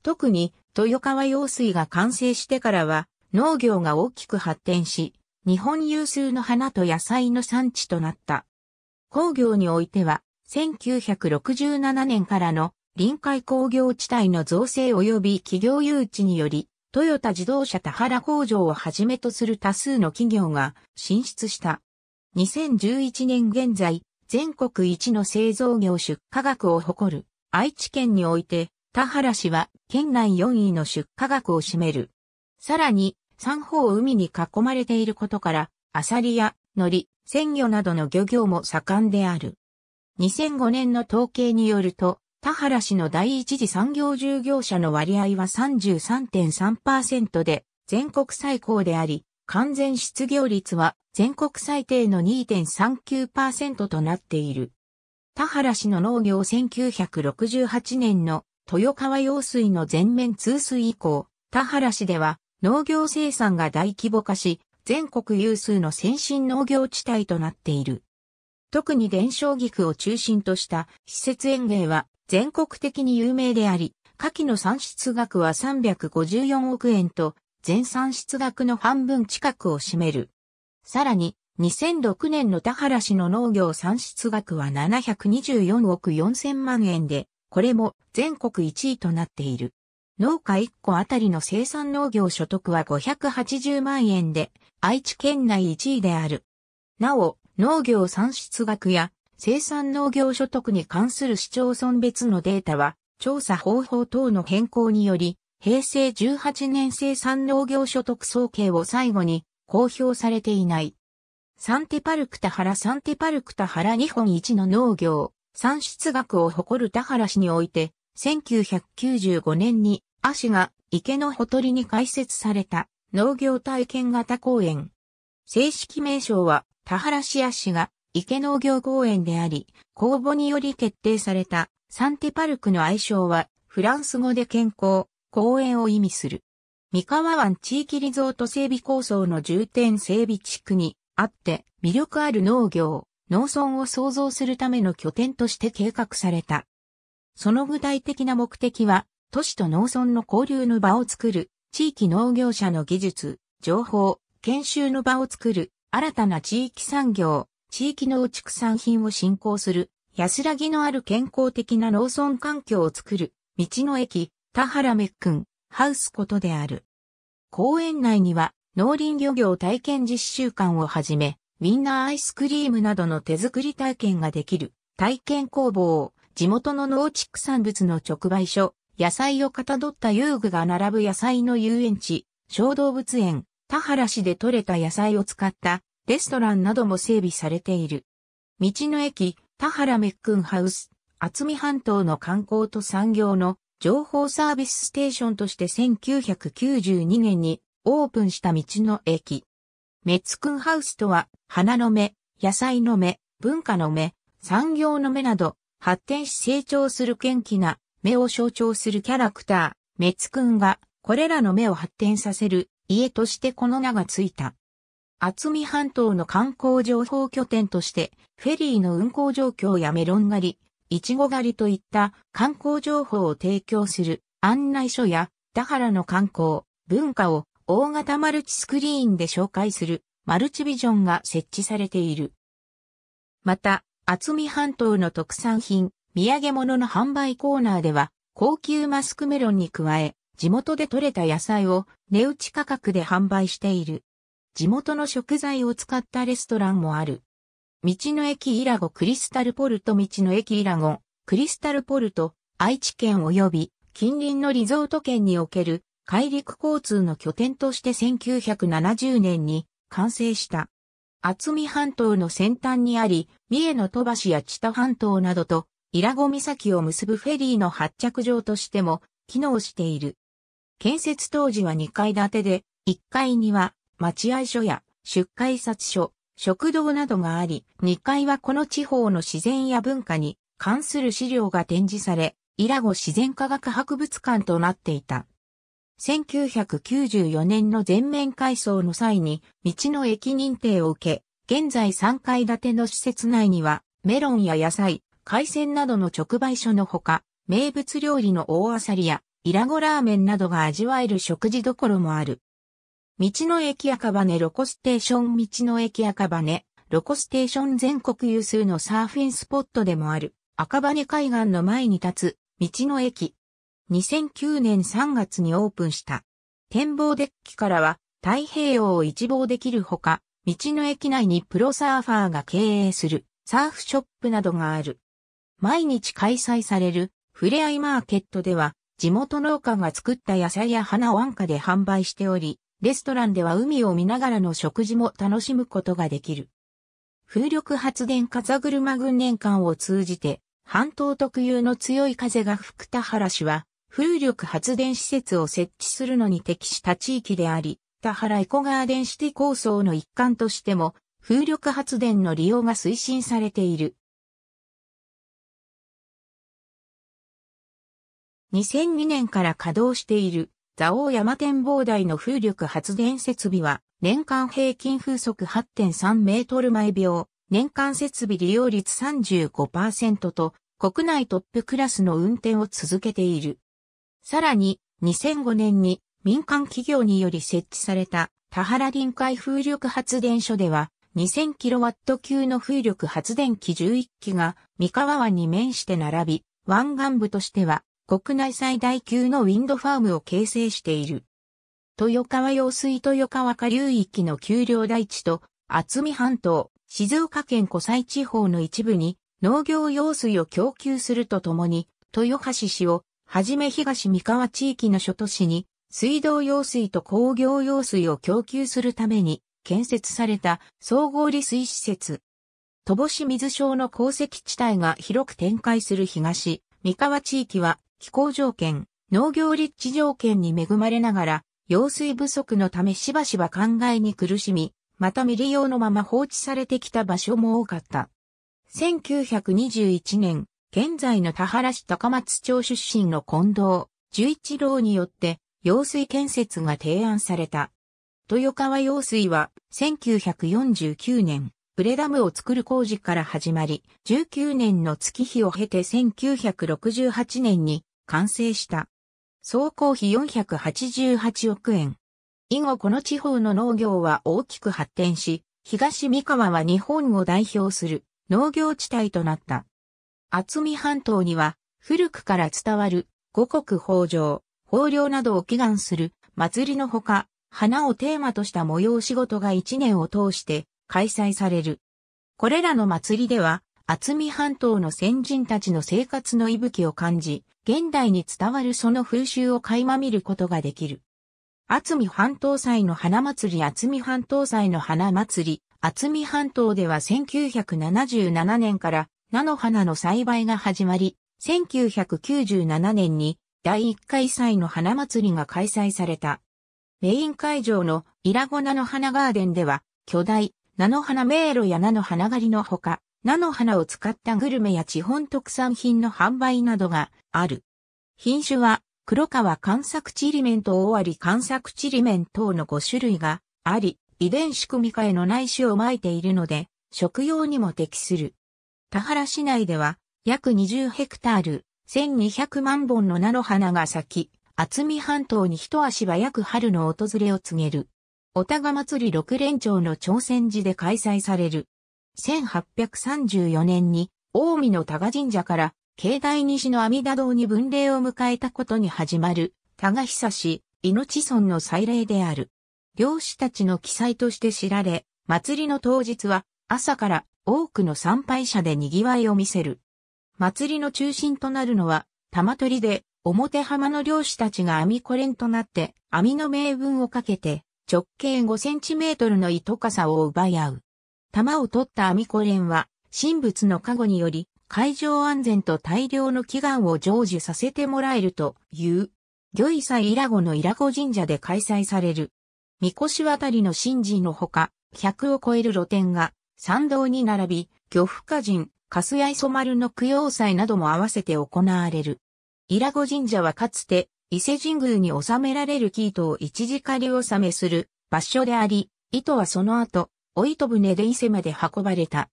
特に豊川用水が完成してからは農業が大きく発展し、日本有数の花と野菜の産地となった。工業においては、1967年からの臨海工業地帯の造成及び企業誘致により、トヨタ自動車田原工場をはじめとする多数の企業が進出した。2011年現在、全国一の製造業出荷額を誇る愛知県において、田原市は県内4位の出荷額を占める。さらに、三方海に囲まれていることから、アサリや海苔、鮮魚などの漁業も盛んである。2005年の統計によると、田原市の第一次産業従業者の割合は33.3%で、全国最高であり、完全失業率は全国最低の2.39%となっている。田原市の農業1968年の豊川用水の全面通水以降、田原市では農業生産が大規模化し、全国有数の先進農業地帯となっている。特に伝承菊を中心とした施設園芸は全国的に有名であり、夏季の産出額は354億円と全産出額の半分近くを占める。さらに、2006年の田原市の農業産出額は724億4000万円で、これも全国1位となっている。農家1個あたりの生産農業所得は580万円で、愛知県内1位である。なお、農業産出額や生産農業所得に関する市町村別のデータは、調査方法等の変更により、平成18年生産農業所得総計を最後に公表されていない。サンテパルク田原サンテパルク田原日本一の農業、産出額を誇る田原市において、1995年に、阿市が池のほとりに開設された農業体験型公園。正式名称は田原市阿市が池農業公園であり、公募により決定されたサンテパルクの愛称はフランス語で健康、公園を意味する。三河湾地域リゾート整備構想の重点整備地区にあって魅力ある農業、農村を創造するための拠点として計画された。その具体的な目的は、都市と農村の交流の場を作る、地域農業者の技術、情報、研修の場を作る、新たな地域産業、地域農畜産品を振興する、安らぎのある健康的な農村環境を作る、道の駅、田原めっくん、ハウスことである。公園内には農林漁業体験実習館をはじめ、ウィンナーアイスクリームなどの手作り体験ができる体験工房、地元の農畜産物の直売所、野菜をかたどった遊具が並ぶ野菜の遊園地、小動物園、田原市で採れた野菜を使ったレストランなども整備されている。道の駅、田原めっくんハウス、厚見半島の観光と産業の情報サービスステーションとして1992年にオープンした道の駅。メツクンハウスとは、花の目、野菜の目、文化の目、産業の目など、発展し成長する元気な目を象徴するキャラクター、メツクンが、これらの目を発展させる家としてこの名がついた。厚見半島の観光情報拠点として、フェリーの運行状況やメロン狩り、いちご狩りといった観光情報を提供する案内書や、田原の観光、文化を大型マルチスクリーンで紹介するマルチビジョンが設置されている。また、厚見半島の特産品、土産物の販売コーナーでは、高級マスクメロンに加え、地元で採れた野菜を値打ち価格で販売している。地元の食材を使ったレストランもある。道の駅イラゴクリスタルポルト道の駅イラゴクリスタルポルト、愛知県及び近隣のリゾート圏における海陸交通の拠点として1970年に完成した。厚見半島の先端にあり、三重の戸橋や千田半島などと、イラゴ岬を結ぶフェリーの発着場としても機能している。建設当時は2階建てで、1階には待合所や出荷札所、食堂などがあり、2階はこの地方の自然や文化に関する資料が展示され、伊良湖自然科学博物館となっていた。1994年の全面改装の際に、道の駅認定を受け、現在3階建ての施設内には、メロンや野菜、海鮮などの直売所のほか、名物料理の大あさりや、イラゴラーメンなどが味わえる食事どころもある。道の駅赤羽ロコステーション道の駅赤羽、ロコステーション全国有数のサーフィンスポットでもある、赤羽海岸の前に立つ、道の駅。2009年3月にオープンした。展望デッキからは、太平洋を一望できるほか、道の駅内にプロサーファーが経営する、サーフショップなどがある。毎日開催される、ふれあいマーケットでは、地元農家が作った野菜や花を安価で販売しており、レストランでは海を見ながらの食事も楽しむことができる。風力発電風車群年間を通じて、半島特有の強い風が吹く田原市は、風力発電施設を設置するのに適した地域であり、田原エコガーデンシティ構想の一環としても、風力発電の利用が推進されている。2002年から稼働している蔵王山展望台の風力発電設備は、年間平均風速8.3メートル毎秒、年間設備利用率35%と、国内トップクラスの運転を続けている。さらに、2005年に民間企業により設置された田原臨海風力発電所では、2 0 0 0ット級の風力発電機11機が三河湾に面して並び、湾岸部としては国内最大級のウィンドファームを形成している。豊川用水豊川下流域の丘陵台地と厚見半島、静岡県湖西地方の一部に農業用水を供給するとともに、豊橋市をはじめ東三河地域の諸都市に水道用水と工業用水を供給するために建設された総合利水施設。鳥保市水省の鉱石地帯が広く展開する東、三河地域は気候条件、農業立地条件に恵まれながら、用水不足のためしばしば考えに苦しみ、また未利用のまま放置されてきた場所も多かった。1921年、現在の田原市高松町出身の近藤、十一郎によって、用水建設が提案された。豊川用水は、1949年、プレダムを作る工事から始まり、19年の月日を経て1968年に完成した。総工費488億円。以後この地方の農業は大きく発展し、東三河は日本を代表する農業地帯となった。厚見半島には古くから伝わる五穀豊穣、豊漁などを祈願する祭りのほか、花をテーマとした模様仕事が一年を通して開催される。これらの祭りでは、厚見半島の先人たちの生活の息吹を感じ、現代に伝わるその風習を垣間見ることができる。厚見半島祭の花祭り厚見半島祭の花祭り厚見半島では1977年から菜の花の栽培が始まり、1997年に第1回祭の花祭りが開催された。メイン会場のイラゴ菜の花ガーデンでは巨大菜の花迷路や菜の花狩りのほか、菜の花を使ったグルメや地方特産品の販売などがある。品種は黒川観作チリメンと大あ観作チリメン等の5種類があり、遺伝子組み換えの内種をまいているので、食用にも適する。田原市内では約20ヘクタール、1200万本の菜の花が咲き、厚見半島に一足早く春の訪れを告げる。おたが祭り6連町の朝鮮寺で開催される。1834年に、大見の多賀神社から、境内西の阿弥陀堂に分霊を迎えたことに始まる、多賀久し、命村の祭礼である。漁師たちの記載として知られ、祭りの当日は、朝から多くの参拝者で賑わいを見せる。祭りの中心となるのは、玉取りで、表浜の漁師たちが網これんとなって、網の名分をかけて、直径5センチメートルの糸傘を奪い合う。弾を取ったアミコレンは、神仏の加護により、海上安全と大量の祈願を成就させてもらえるという、魚医祭イラゴのイラゴ神社で開催される。みこし渡りの神事のほか、100を超える露店が参道に並び、漁夫家人、カスヤイソマルの供養祭なども合わせて行われる。イラゴ神社はかつて、伊勢神宮に納められる生糸を一時仮納めする場所であり、糸はその後、おと船で伊勢まで運ばれた。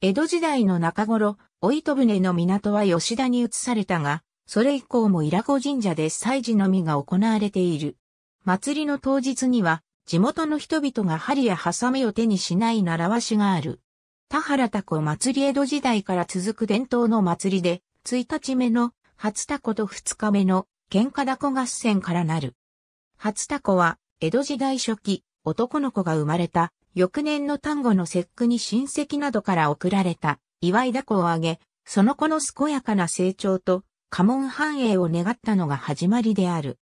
江戸時代の中頃、おと船の港は吉田に移されたが、それ以降も伊良湖神社で祭事のみが行われている。祭りの当日には、地元の人々が針やハサミを手にしない習わしがある。田原タコ祭り江戸時代から続く伝統の祭りで、1日目の初タコと2日目の喧嘩ダコ合戦からなる。初タコは、江戸時代初期、男の子が生まれた翌年の単語の節句に親戚などから贈られた祝い凧をあげ、その子の健やかな成長と家紋繁栄を願ったのが始まりである。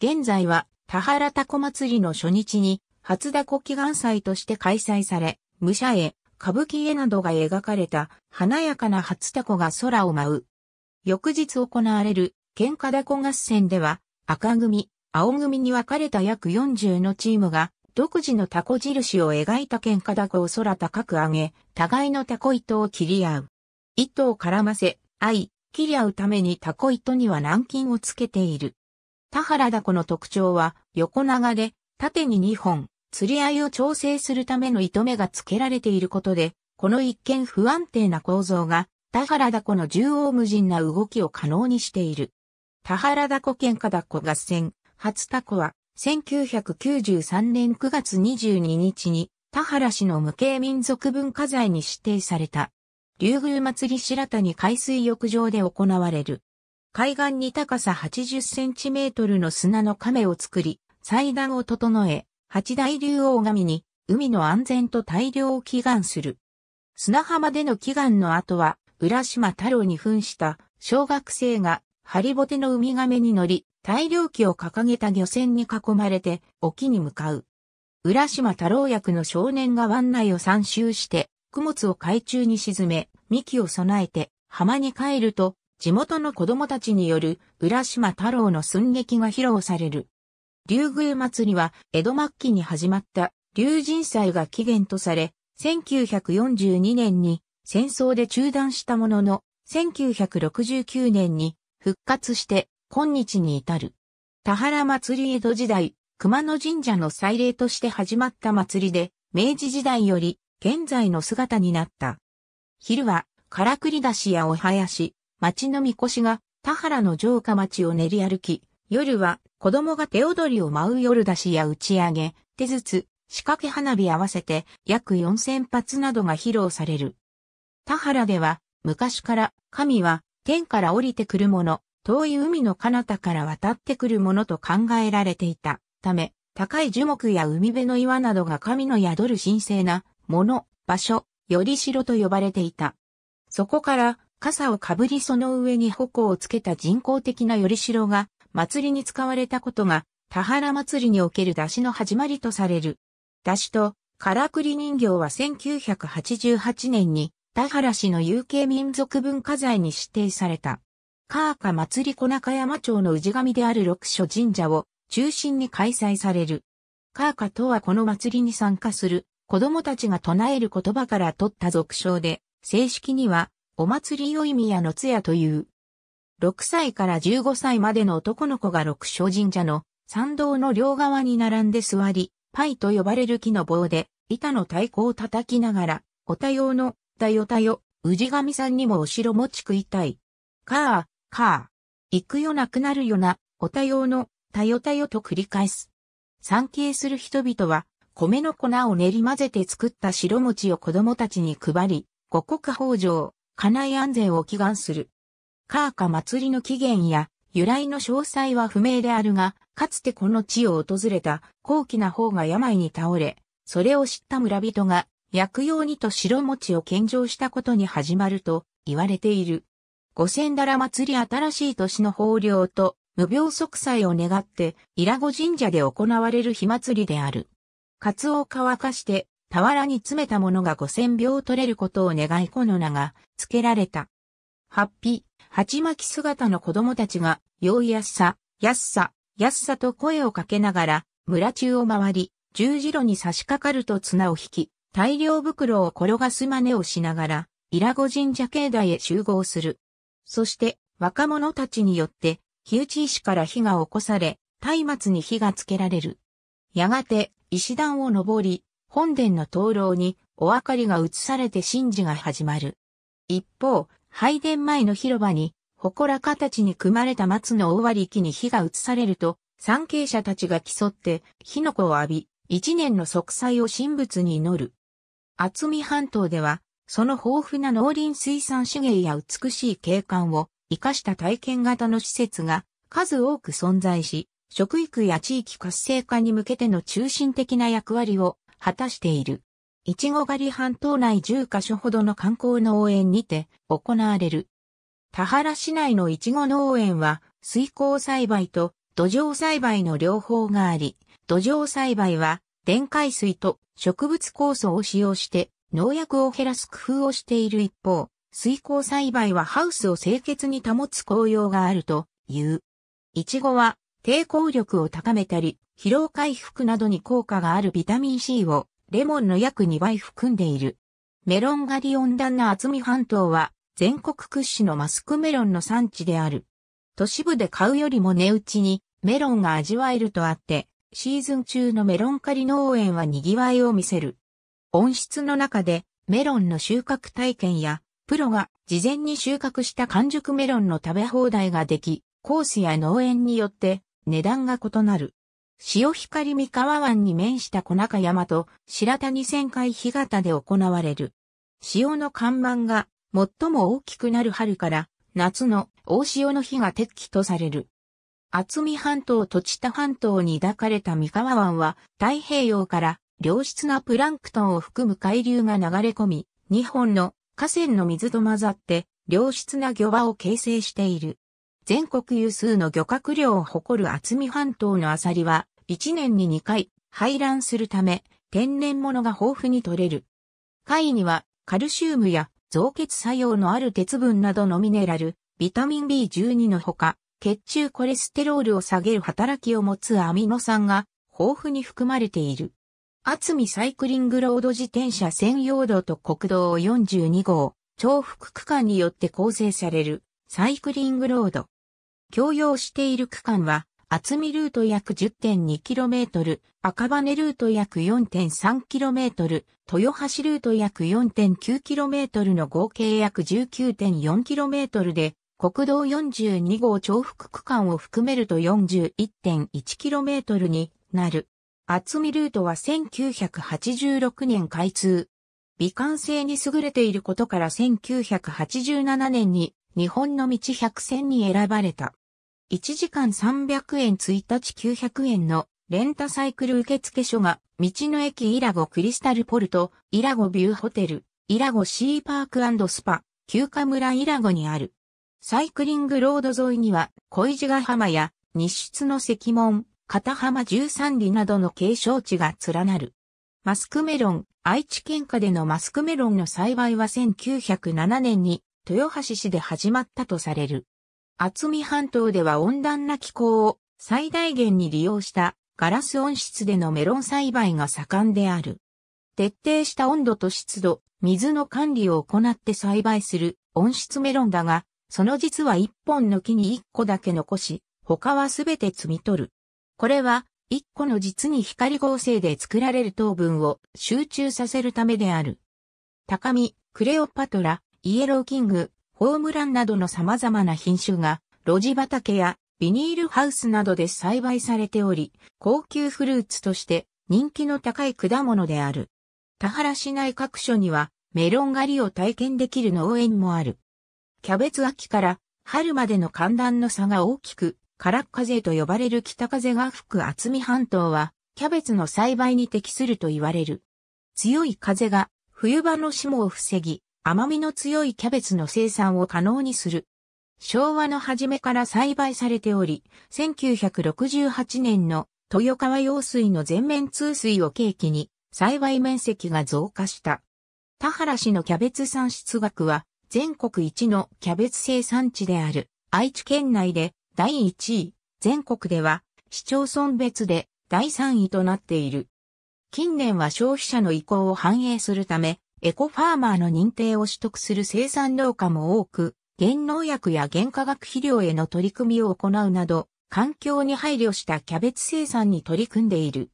現在は田原凧祭りの初日に初凧祈願祭として開催され、武者絵、歌舞伎絵などが描かれた華やかな初凧が空を舞う。翌日行われる喧嘩凧合戦では赤組、青組に分かれた約40のチームが独自のタコ印を描いた喧嘩だこを空高く上げ、互いのタコ糸を切り合う。糸を絡ませ、い、切り合うためにタコ糸には軟禁をつけている。田原ダコの特徴は、横長で、縦に2本、釣り合いを調整するための糸目が付けられていることで、この一見不安定な構造が、田原ダコの縦横無尽な動きを可能にしている。田原ダコ喧嘩ダコ合戦、初タコは、1993年9月22日に田原市の無形民族文化財に指定された。竜宮祭白谷海水浴場で行われる。海岸に高さ80センチメートルの砂の亀を作り、祭壇を整え、八大竜王神に海の安全と大量を祈願する。砂浜での祈願の後は、浦島太郎に扮した小学生がハリボテのウミガメに乗り、大漁旗を掲げた漁船に囲まれて、沖に向かう。浦島太郎役の少年が湾内を参周して、供物を海中に沈め、幹を備えて、浜に帰ると、地元の子供たちによる浦島太郎の寸劇が披露される。竜宮祭りは江戸末期に始まった竜神祭が起源とされ、1942年に戦争で中断したものの、1969年に復活して今日に至る。田原祭り江戸時代、熊野神社の祭礼として始まった祭りで、明治時代より現在の姿になった。昼は、からくり出しやお囃子、町のみこしが田原の城下町を練り歩き、夜は子供が手踊りを舞う夜出しや打ち上げ、手筒、仕掛け花火合わせて約4000発などが披露される。田原では昔から神は天から降りてくるもの、遠い海の彼方から渡ってくるものと考えられていたため、高い樹木や海辺の岩などが神の宿る神聖なもの、場所、よりしろと呼ばれていた。そこから、傘をかぶりその上に矛をつけた人工的なよりしろが、祭りに使われたことが、田原祭りにおける出汁の始まりとされる。出汁と、からくり人形は1988年に田原市の有形民族文化財に指定された。カーカ祭り小中山町の氏神である六所神社を中心に開催される。カーカとはこの祭りに参加する子供たちが唱える言葉から取った俗称で、正式にはお祭りよいみやのつやという。6歳から15歳までの男の子が六所神社の参道の両側に並んで座り、パイと呼ばれる木の棒で板の太鼓を叩きながら、お多様のったよたよ、氏神さんにもお城持ち食いたい。かあ、かあ。行くよなくなるよな、おたよの、たよたよと繰り返す。参詣する人々は、米の粉を練り混ぜて作った白餅を子供たちに配り、五穀豊穣、家内安全を祈願する。かーか祭りの起源や由来の詳細は不明であるが、かつてこの地を訪れた高貴な方が病に倒れ、それを知った村人が薬用にと白餅を献上したことに始まると言われている。五千だら祭り新しい年の豊漁と無病息災を願って伊良湖神社で行われる火祭りである。カツオを乾かして俵に詰めたものが五千秒取れることを願いこの名が付けられた。ハッピ、鉢巻き姿の子供たちが、ようやっさ、やっさ、やっさと声をかけながら、村中を回り、十字路に差し掛かると綱を引き、大量袋を転がす真似をしながら、イラゴ神社境内へ集合する。そして、若者たちによって、火打ち石から火が起こされ、松明に火がつけられる。やがて、石段を登り、本殿の灯籠にお明かりが移されて神事が始まる。一方、拝殿前の広場に、祠形たちに組まれた松の大割木に火が移されると、参詣者たちが競って、火の粉を浴び、一年の息災を神仏に祈る。厚見半島では、その豊富な農林水産資源や美しい景観を生かした体験型の施設が数多く存在し、食育や地域活性化に向けての中心的な役割を果たしている。いちご狩り半島内10カ所ほどの観光農園にて行われる。田原市内のいちご農園は水耕栽培と土壌栽培の両方があり、土壌栽培は電解水と植物酵素を使用して農薬を減らす工夫をしている一方、水耕栽培はハウスを清潔に保つ効用があるという。イチゴは抵抗力を高めたり、疲労回復などに効果があるビタミン C をレモンの約2倍含んでいる。メロン狩り温暖な厚み半島は全国屈指のマスクメロンの産地である。都市部で買うよりも値打ちにメロンが味わえるとあってシーズン中のメロン狩り農園は賑わいを見せる。温室の中でメロンの収穫体験や、プロが事前に収穫した完熟メロンの食べ放題ができ、コースや農園によって値段が異なる。潮光三河湾に面した小中山と白谷旋回干潟で行われる。潮の看板が最も大きくなる春から夏の大潮の日が適期とされる。厚見半島と地田半島に抱かれた三河湾は太平洋から良質なプランクトンを含む海流が流れ込み、日本の河川の水と混ざって良質な漁場を形成している。全国有数の漁獲量を誇る厚見半島のアサリは1年に2回排卵するため天然物が豊富に取れる。貝にはカルシウムや増血作用のある鉄分などのミネラル、ビタミン B12 のほか、血中コレステロールを下げる働きを持つアミノ酸が豊富に含まれている。厚見サイクリングロード自転車専用道と国道42号、重複区間によって構成されるサイクリングロード。共用している区間は、厚見ルート約 10.2km、赤羽ルート約 4.3km、豊橋ルート約 4.9km の合計約 19.4km で、国道42号重複区間を含めると 41.1km になる。厚みルートは1986年開通。美観性に優れていることから1987年に日本の道100選に選ばれた。1時間300円1日900円のレンタサイクル受付所が道の駅イラゴクリスタルポルト、イラゴビューホテル、イラゴシーパークスパ、休暇村イラゴにある。サイクリングロード沿いには、小石ヶ浜や日出の石門、片浜十三里などの景勝地が連なる。マスクメロン、愛知県下でのマスクメロンの栽培は1907年に豊橋市で始まったとされる。厚見半島では温暖な気候を最大限に利用したガラス温室でのメロン栽培が盛んである。徹底した温度と湿度、水の管理を行って栽培する温室メロンだが、その実は一本の木に一個だけ残し、他はすべて摘み取る。これは、一個の実に光合成で作られる糖分を集中させるためである。高見、クレオパトラ、イエローキング、ホームランなどの様々な品種が、路地畑やビニールハウスなどで栽培されており、高級フルーツとして人気の高い果物である。田原市内各所にはメロン狩りを体験できる農園もある。キャベツ秋から春までの寒暖の差が大きく、空ッ風と呼ばれる北風が吹く厚見半島は、キャベツの栽培に適すると言われる。強い風が冬場の霜を防ぎ、甘みの強いキャベツの生産を可能にする。昭和の初めから栽培されており、1968年の豊川用水の全面通水を契機に栽培面積が増加した。田原市のキャベツ産出額は全国一のキャベツ生産地である愛知県内で第1位、全国では市町村別で第3位となっている。近年は消費者の意向を反映するため、エコファーマーの認定を取得する生産農家も多く、原農薬や原化学肥料への取り組みを行うなど、環境に配慮したキャベツ生産に取り組んでいる。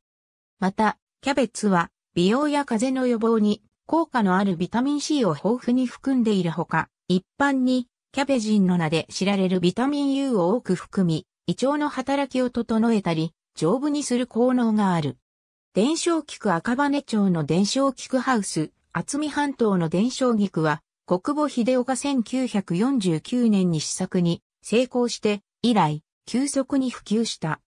また、キャベツは美容や風邪の予防に効果のあるビタミン C を豊富に含んでいるほか、一般にキャベジンの名で知られるビタミン U を多く含み、胃腸の働きを整えたり、丈夫にする効能がある。伝承菊赤羽町の伝承菊ハウス、厚見半島の伝承菊は、国母秀夫が1949年に試作に成功して、以来、急速に普及した。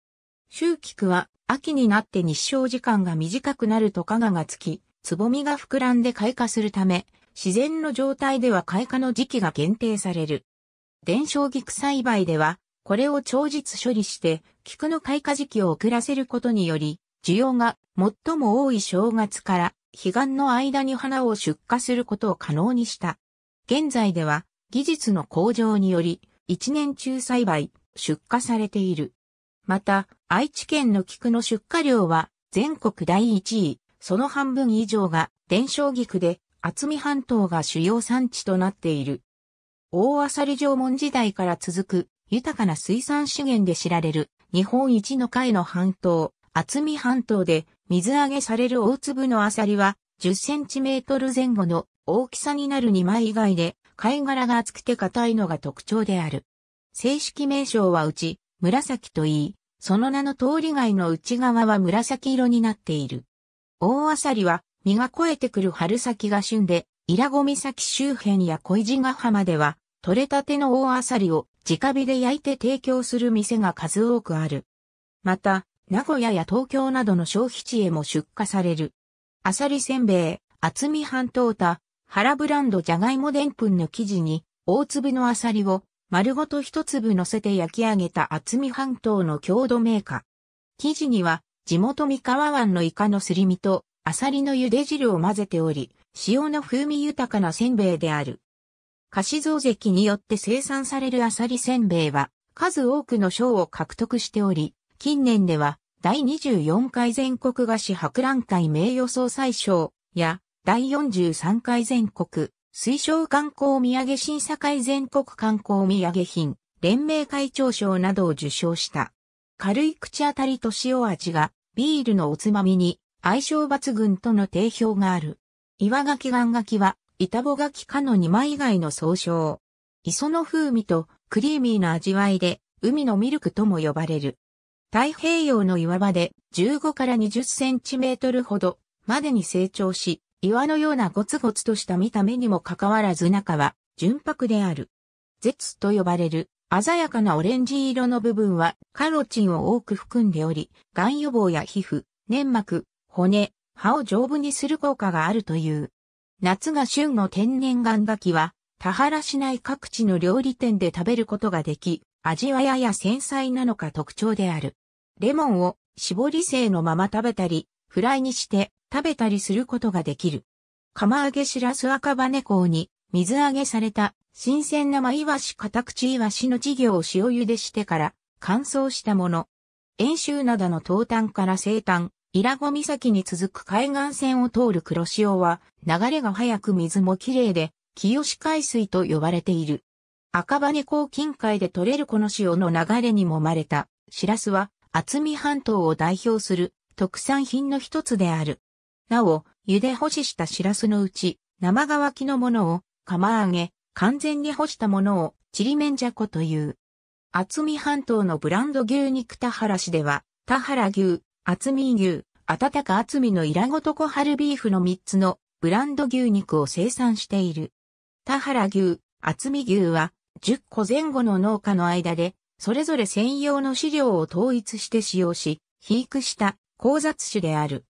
秋菊は、秋になって日照時間が短くなると加賀がつき、つぼみが膨らんで開花するため、自然の状態では開花の時期が限定される。伝承菊栽培では、これを長日処理して、菊の開花時期を遅らせることにより、需要が最も多い正月から彼岸の間に花を出荷することを可能にした。現在では技術の向上により一年中栽培、出荷されている。また、愛知県の菊の出荷量は全国第1位、その半分以上が伝承菊で、厚見半島が主要産地となっている。大あさり縄文時代から続く豊かな水産資源で知られる日本一の海の半島、厚見半島で水揚げされる大粒のアサリは10センチメートル前後の大きさになる2枚以外で貝殻が厚くて硬いのが特徴である。正式名称はうち紫といい、その名の通り貝の内側は紫色になっている。大アサリは、身が肥えてくる春先が旬で、伊良湖岬周辺や小石ヶ浜では、取れたての大アサリを直火で焼いて提供する店が数多くある。また、名古屋や東京などの消費地へも出荷される。アサリせんべい、厚み半島田、原ブランドじゃがいもでんぷんの生地に、大粒のアサリを丸ごと一粒乗せて焼き上げた厚み半島の郷土メーカー。生地には地元三河湾のイカのすり身とアサリの茹で汁を混ぜており、塩の風味豊かなせんべいである。菓子造石によって生産されるアサリせんべいは、数多くの賞を獲得しており、近年では、第24回全国菓子博覧会名誉総裁賞や、第43回全国推奨観光土産審査会全国観光土産品連盟会長賞などを受賞した。軽い口当たりと塩味がビールのおつまみに相性抜群との定評がある。岩垣岩垣は、板穂垣かの2枚以外の総称。磯の風味とクリーミーな味わいで、海のミルクとも呼ばれる。太平洋の岩場で15から20センチメートルほどまでに成長し、岩のようなゴツゴツとした見た目にもかかわらず中は純白である。絶と呼ばれる鮮やかなオレンジ色の部分はカロチンを多く含んでおり、がん予防や皮膚、粘膜、骨、歯を丈夫にする効果があるという。夏が旬の天然岩ガキは、田原市内各地の料理店で食べることができ、味わやや繊細なのか特徴である。レモンを絞り性のまま食べたり、フライにして食べたりすることができる。釜揚げしらす赤羽港に水揚げされた新鮮生イワシカタクチイワシの稚魚を塩茹でしてから乾燥したもの。遠州灘の東端から西端、伊良湖岬に続く海岸線を通る黒潮は、流れが速く水もきれいで、清海水と呼ばれている。赤羽港近海で取れるこの潮の流れに揉まれた、シラスは、厚見半島を代表する特産品の一つである。なお、茹で干ししたシラスのうち、生乾きのものを、釜揚げ、完全に干したものをちりめんじゃこという。厚見半島のブランド牛肉田原市では、田原牛、厚見牛、温か厚みのイラゴと小春ビーフの3つのブランド牛肉を生産している。田原牛、厚み牛は10個前後の農家の間で、それぞれ専用の飼料を統一して使用し、肥育した交雑種である。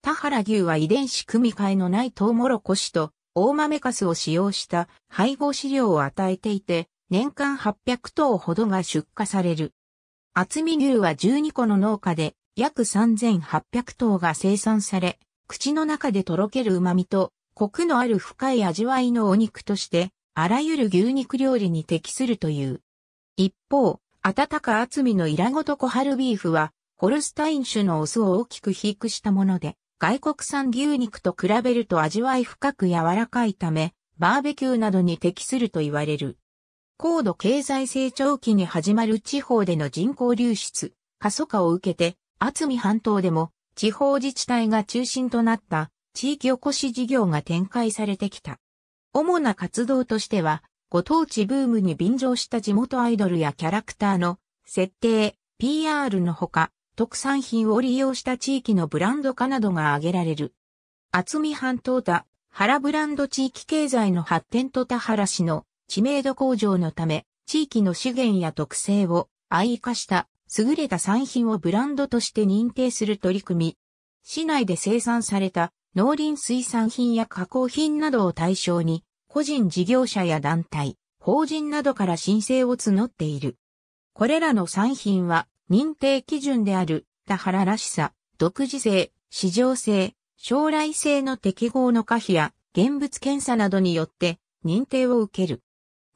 田原牛は遺伝子組み換えのないトウモロコシと大豆かすを使用した配合飼料を与えていて、年間800頭ほどが出荷される。厚み牛は12個の農家で約3800頭が生産され、口の中でとろける旨味と、コクのある深い味わいのお肉として、あらゆる牛肉料理に適するという。一方、温か厚みのイラゴと小春ビーフは、ホルスタイン種のオスを大きく肥育したもので、外国産牛肉と比べると味わい深く柔らかいため、バーベキューなどに適すると言われる。高度経済成長期に始まる地方での人口流出、過疎化を受けて、厚見半島でも地方自治体が中心となった地域おこし事業が展開されてきた。主な活動としては、ご当地ブームに便乗した地元アイドルやキャラクターの設定、PR のほか、特産品を利用した地域のブランド化などが挙げられる。厚み半島田、原ブランド地域経済の発展と田原市の知名度向上のため、地域の資源や特性を愛化した優れた産品をブランドとして認定する取り組み。市内で生産された農林水産品や加工品などを対象に、個人事業者や団体、法人などから申請を募っている。これらの産品は認定基準である田原らしさ、独自性、市場性、将来性の適合の可否や現物検査などによって認定を受ける。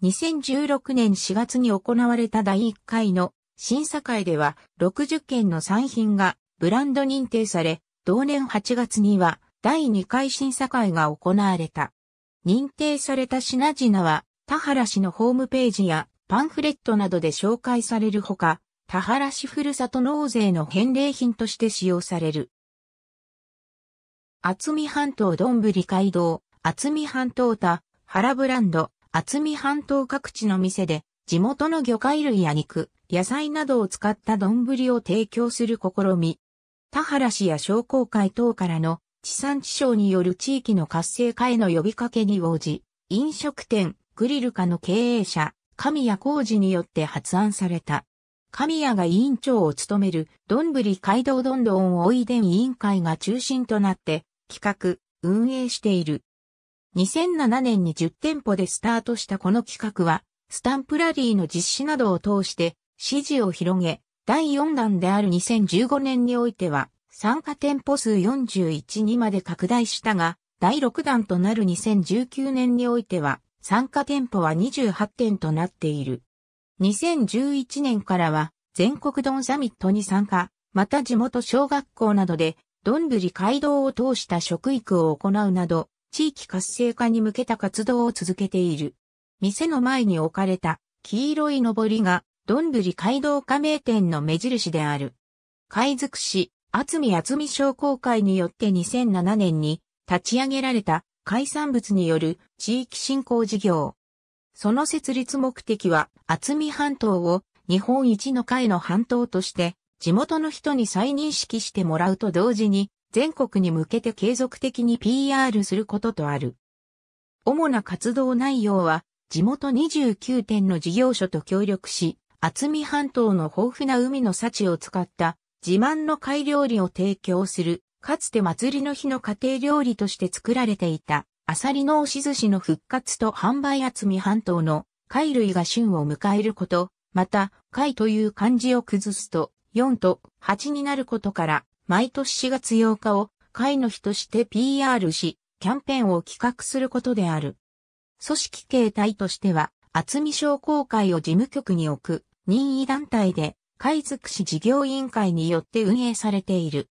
2016年4月に行われた第1回の審査会では60件の産品がブランド認定され、同年8月には第2回審査会が行われた。認定された品々は田原市のホームページやパンフレットなどで紹介されるほか、田原市ふるさと納税の返礼品として使用される。厚見半島どんぶり街道、厚見半島田、原ブランド、厚見半島各地の店で、地元の魚介類や肉、野菜などを使った丼を提供する試み。田原市や商工会等からの地産地消による地域の活性化への呼びかけに応じ、飲食店、グリル化の経営者、神谷浩二によって発案された。神谷が委員長を務める、どんぶり街道どんどんおいでん委員会が中心となって、企画、運営している。2007年に10店舗でスタートしたこの企画は、スタンプラリーの実施などを通して支持を広げ、第4弾である2015年においては、参加店舗数41にまで拡大したが、第6弾となる2019年においては、参加店舗は28店となっている。2011年からは全国ドンサミットに参加、また地元小学校などで、丼ぶり街道を通した食育を行うなど、地域活性化に向けた活動を続けている。店の前に置かれた黄色いのぼりが、どんぶり街道加盟店の目印である。海づく市、厚見厚見商工会によって2007年に立ち上げられた海産物による地域振興事業。その設立目的は、厚見半島を日本一の海の半島として、地元の人に再認識してもらうと同時に、全国に向けて継続的に PR することとある。主な活動内容は、地元29店の事業所と協力し、厚見半島の豊富な海の幸を使った自慢の貝料理を提供する、かつて祭りの日の家庭料理として作られていたアサリの押し寿司の復活と販売厚み半島の貝類が旬を迎えること、また、貝という漢字を崩すと、4と8になることから、毎年4月8日を貝の日として PR し、キャンペーンを企画することである。組織形態としては、厚み商工会を事務局に置く任意団体で、貝づくし事業委員会によって運営されている。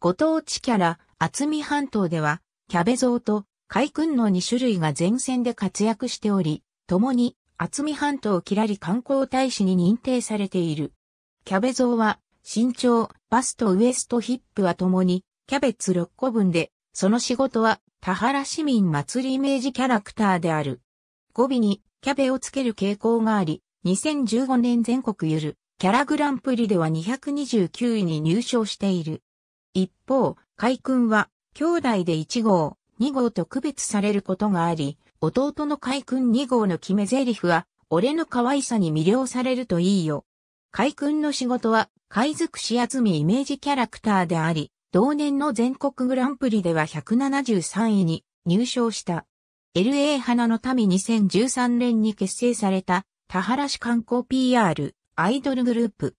ご当地キャラ、厚み半島では、キャベゾーと海軍の2種類が前線で活躍しており、共に厚見半島キラリ観光大使に認定されている。キャベ像は、身長、バスとウエストヒップは共に、キャベツ6個分で、その仕事は、田原市民祭りイメージキャラクターである。語尾に、キャベをつける傾向があり、2015年全国ゆる、キャラグランプリでは229位に入賞している。一方、海君は、兄弟で1号、2号と区別されることがあり、弟の海君2号の決め台詞は、俺の可愛さに魅了されるといいよ。海君の仕事は、海賊しあずみイメージキャラクターであり、同年の全国グランプリでは173位に入賞した。LA 花の民2013年に結成された、田原市観光 PR、アイドルグループ。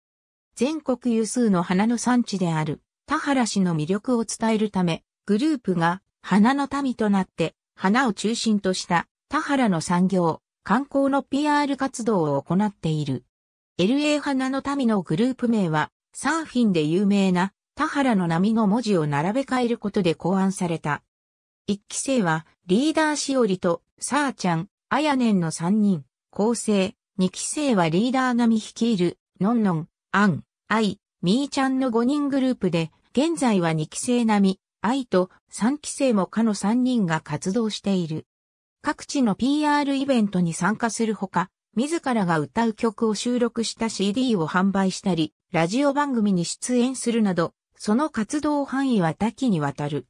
全国有数の花の産地である、田原市の魅力を伝えるため、グループが花の民となって、花を中心とした田原の産業、観光の PR 活動を行っている。LA 花の民のグループ名は、サーフィンで有名な田原の波の文字を並べ替えることで考案された。一期生は、リーダーしおりと、さあちゃん、あやねんの三人、構成。二期生はリーダー並み率いる、のんのん、あん、あい、みーちゃんの5人グループで、現在は二期生並み、愛と3期生もかの3人が活動している。各地の PR イベントに参加するほか、自らが歌う曲を収録した CD を販売したり、ラジオ番組に出演するなど、その活動範囲は多岐にわたる。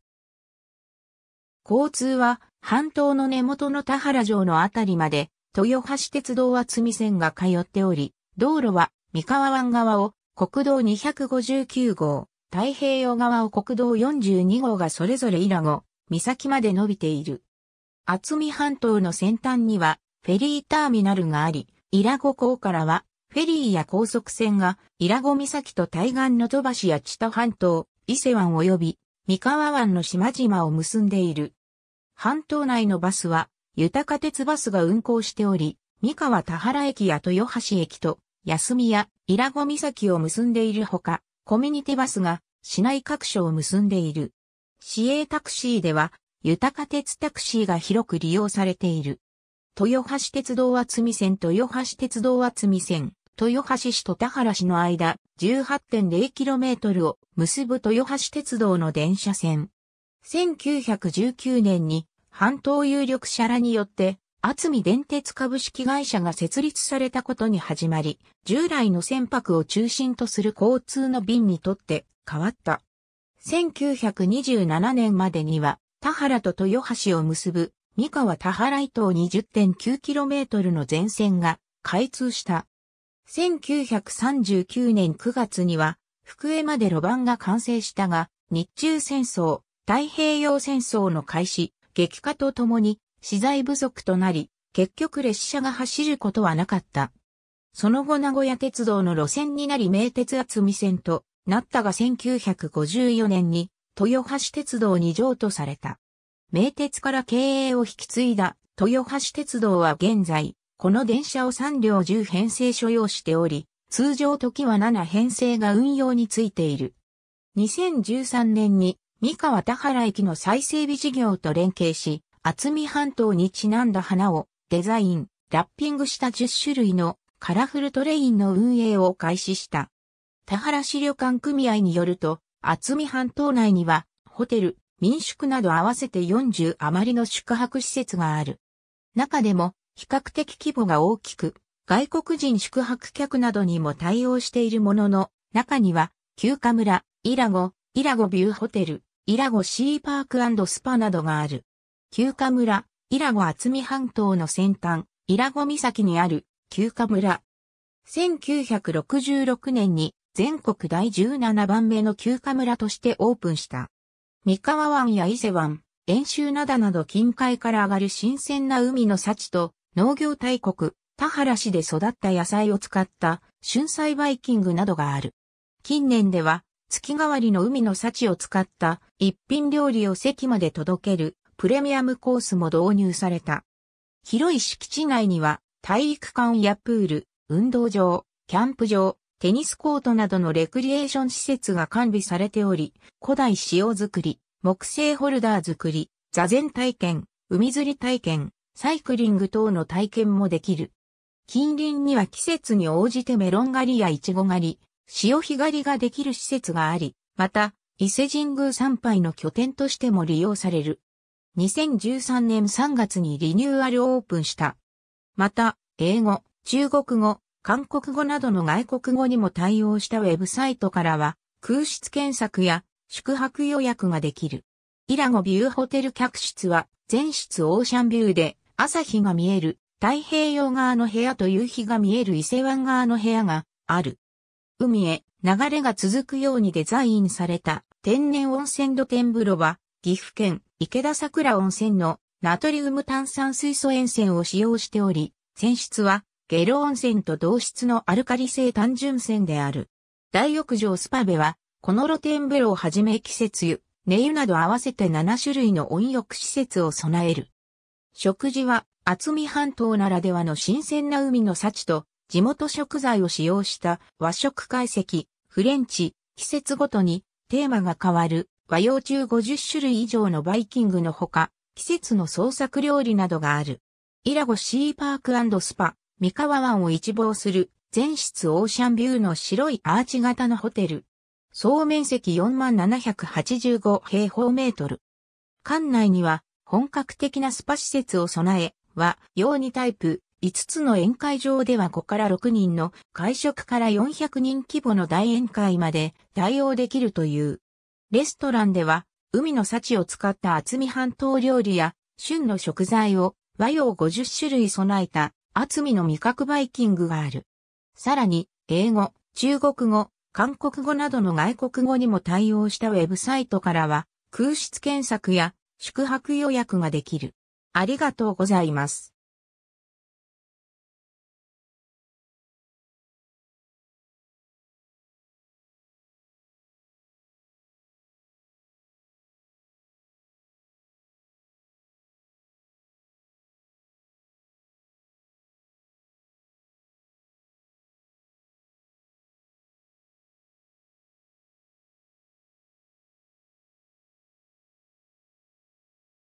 交通は、半島の根元の田原城のあたりまで、豊橋鉄道は積線が通っており、道路は三河湾側を国道259号、太平洋側を国道42号がそれぞれイラゴ、岬まで伸びている。厚見半島の先端にはフェリーターミナルがあり、伊良湖港からはフェリーや高速船が伊良湖岬と対岸の戸橋や知多半島、伊勢湾及び三河湾の島々を結んでいる。半島内のバスは、豊か鉄バスが運行しており、三河田原駅や豊橋駅と、休みや、伊良湖岬を結んでいるほか、コミュニティバスが市内各所を結んでいる。市営タクシーでは、豊か鉄タクシーが広く利用されている。豊橋鉄道厚見線豊橋鉄道厚見線、豊橋市と田原市の間 18.0km を結ぶ豊橋鉄道の電車線。1919年に半島有力者らによって厚見電鉄株式会社が設立されたことに始まり、従来の船舶を中心とする交通の便にとって変わった。1927年までには、田原と豊橋を結ぶ、三河田原伊東 20.9km の全線が開通した。1939年9月には、福江まで路盤が完成したが、日中戦争、太平洋戦争の開始、激化とともに、資材不足となり、結局列車が走ることはなかった。その後名古屋鉄道の路線になり名鉄厚見線となったが1954年に豊橋鉄道に譲渡された。名鉄から経営を引き継いだ豊橋鉄道は現在、この電車を3両10編成所要しており、通常時は7編成が運用についている。2013年に三河田原駅の再整備事業と連携し、厚見半島にちなんだ花をデザイン、ラッピングした10種類のカラフルトレインの運営を開始した。田原市旅館組合によると、厚見半島内には、ホテル、民宿など合わせて40余りの宿泊施設がある。中でも、比較的規模が大きく、外国人宿泊客などにも対応しているものの、中には、休暇村、イラゴ、イラゴビューホテル、イラゴシーパークスパなどがある。旧暇村、伊良湖厚見半島の先端、伊良湖岬にある旧暇村。1966年に全国第17番目の旧暇村としてオープンした。三河湾や伊勢湾、遠州灘など近海から上がる新鮮な海の幸と農業大国、田原市で育った野菜を使った春菜バイキングなどがある。近年では月替わりの海の幸を使った一品料理を席まで届けるプレミアムコースも導入された。広い敷地内には体育館やプール、運動場、キャンプ場、テニスコートなどのレクリエーション施設が完備されており、古代塩作り、木製ホルダー作り、座禅体験、海釣り体験、サイクリング等の体験もできる。近隣には季節に応じてメロン狩りやイチゴ狩り、潮干狩りができる施設があり、また、伊勢神宮参拝の拠点としても利用される。2013年3月にリニューアルオープンした。また、英語、中国語、韓国語などの外国語にも対応したウェブサイトからは、空室検索や宿泊予約ができる。イラゴビューホテル客室は、全室オーシャンビューで、朝日が見える、太平洋側の部屋と夕日が見える伊勢湾側の部屋がある。海へ流れが続くようにデザインされた天然温泉露天風呂は岐阜県池田桜温泉のナトリウム炭酸水素塩泉を使用しており、泉質は下呂温泉と同質のアルカリ性単純泉である。大浴場スパベは、この露天風呂をはじめ季節湯、寝湯など合わせて7種類の温浴施設を備える。食事は、厚見半島ならではの新鮮な海の幸と、地元食材を使用した和食懐石、フレンチ、季節ごとにテーマが変わる和洋中50種類以上のバイキングのほか、季節の創作料理などがある。イラゴシーパークスパ、三河湾を一望する全室オーシャンビューの白いアーチ型のホテル。総面積4785平方メートル。館内には本格的なスパ施設を備え、和、洋にタイプ、5つの宴会場では5から6人の会食から400人規模の大宴会まで対応できるという。レストランでは、海の幸を使った厚み半島料理や、旬の食材を和洋50種類備えた厚みの味覚バイキングがある。さらに、英語、中国語、韓国語などの外国語にも対応したウェブサイトからは、空室検索や宿泊予約ができる。ありがとうございます。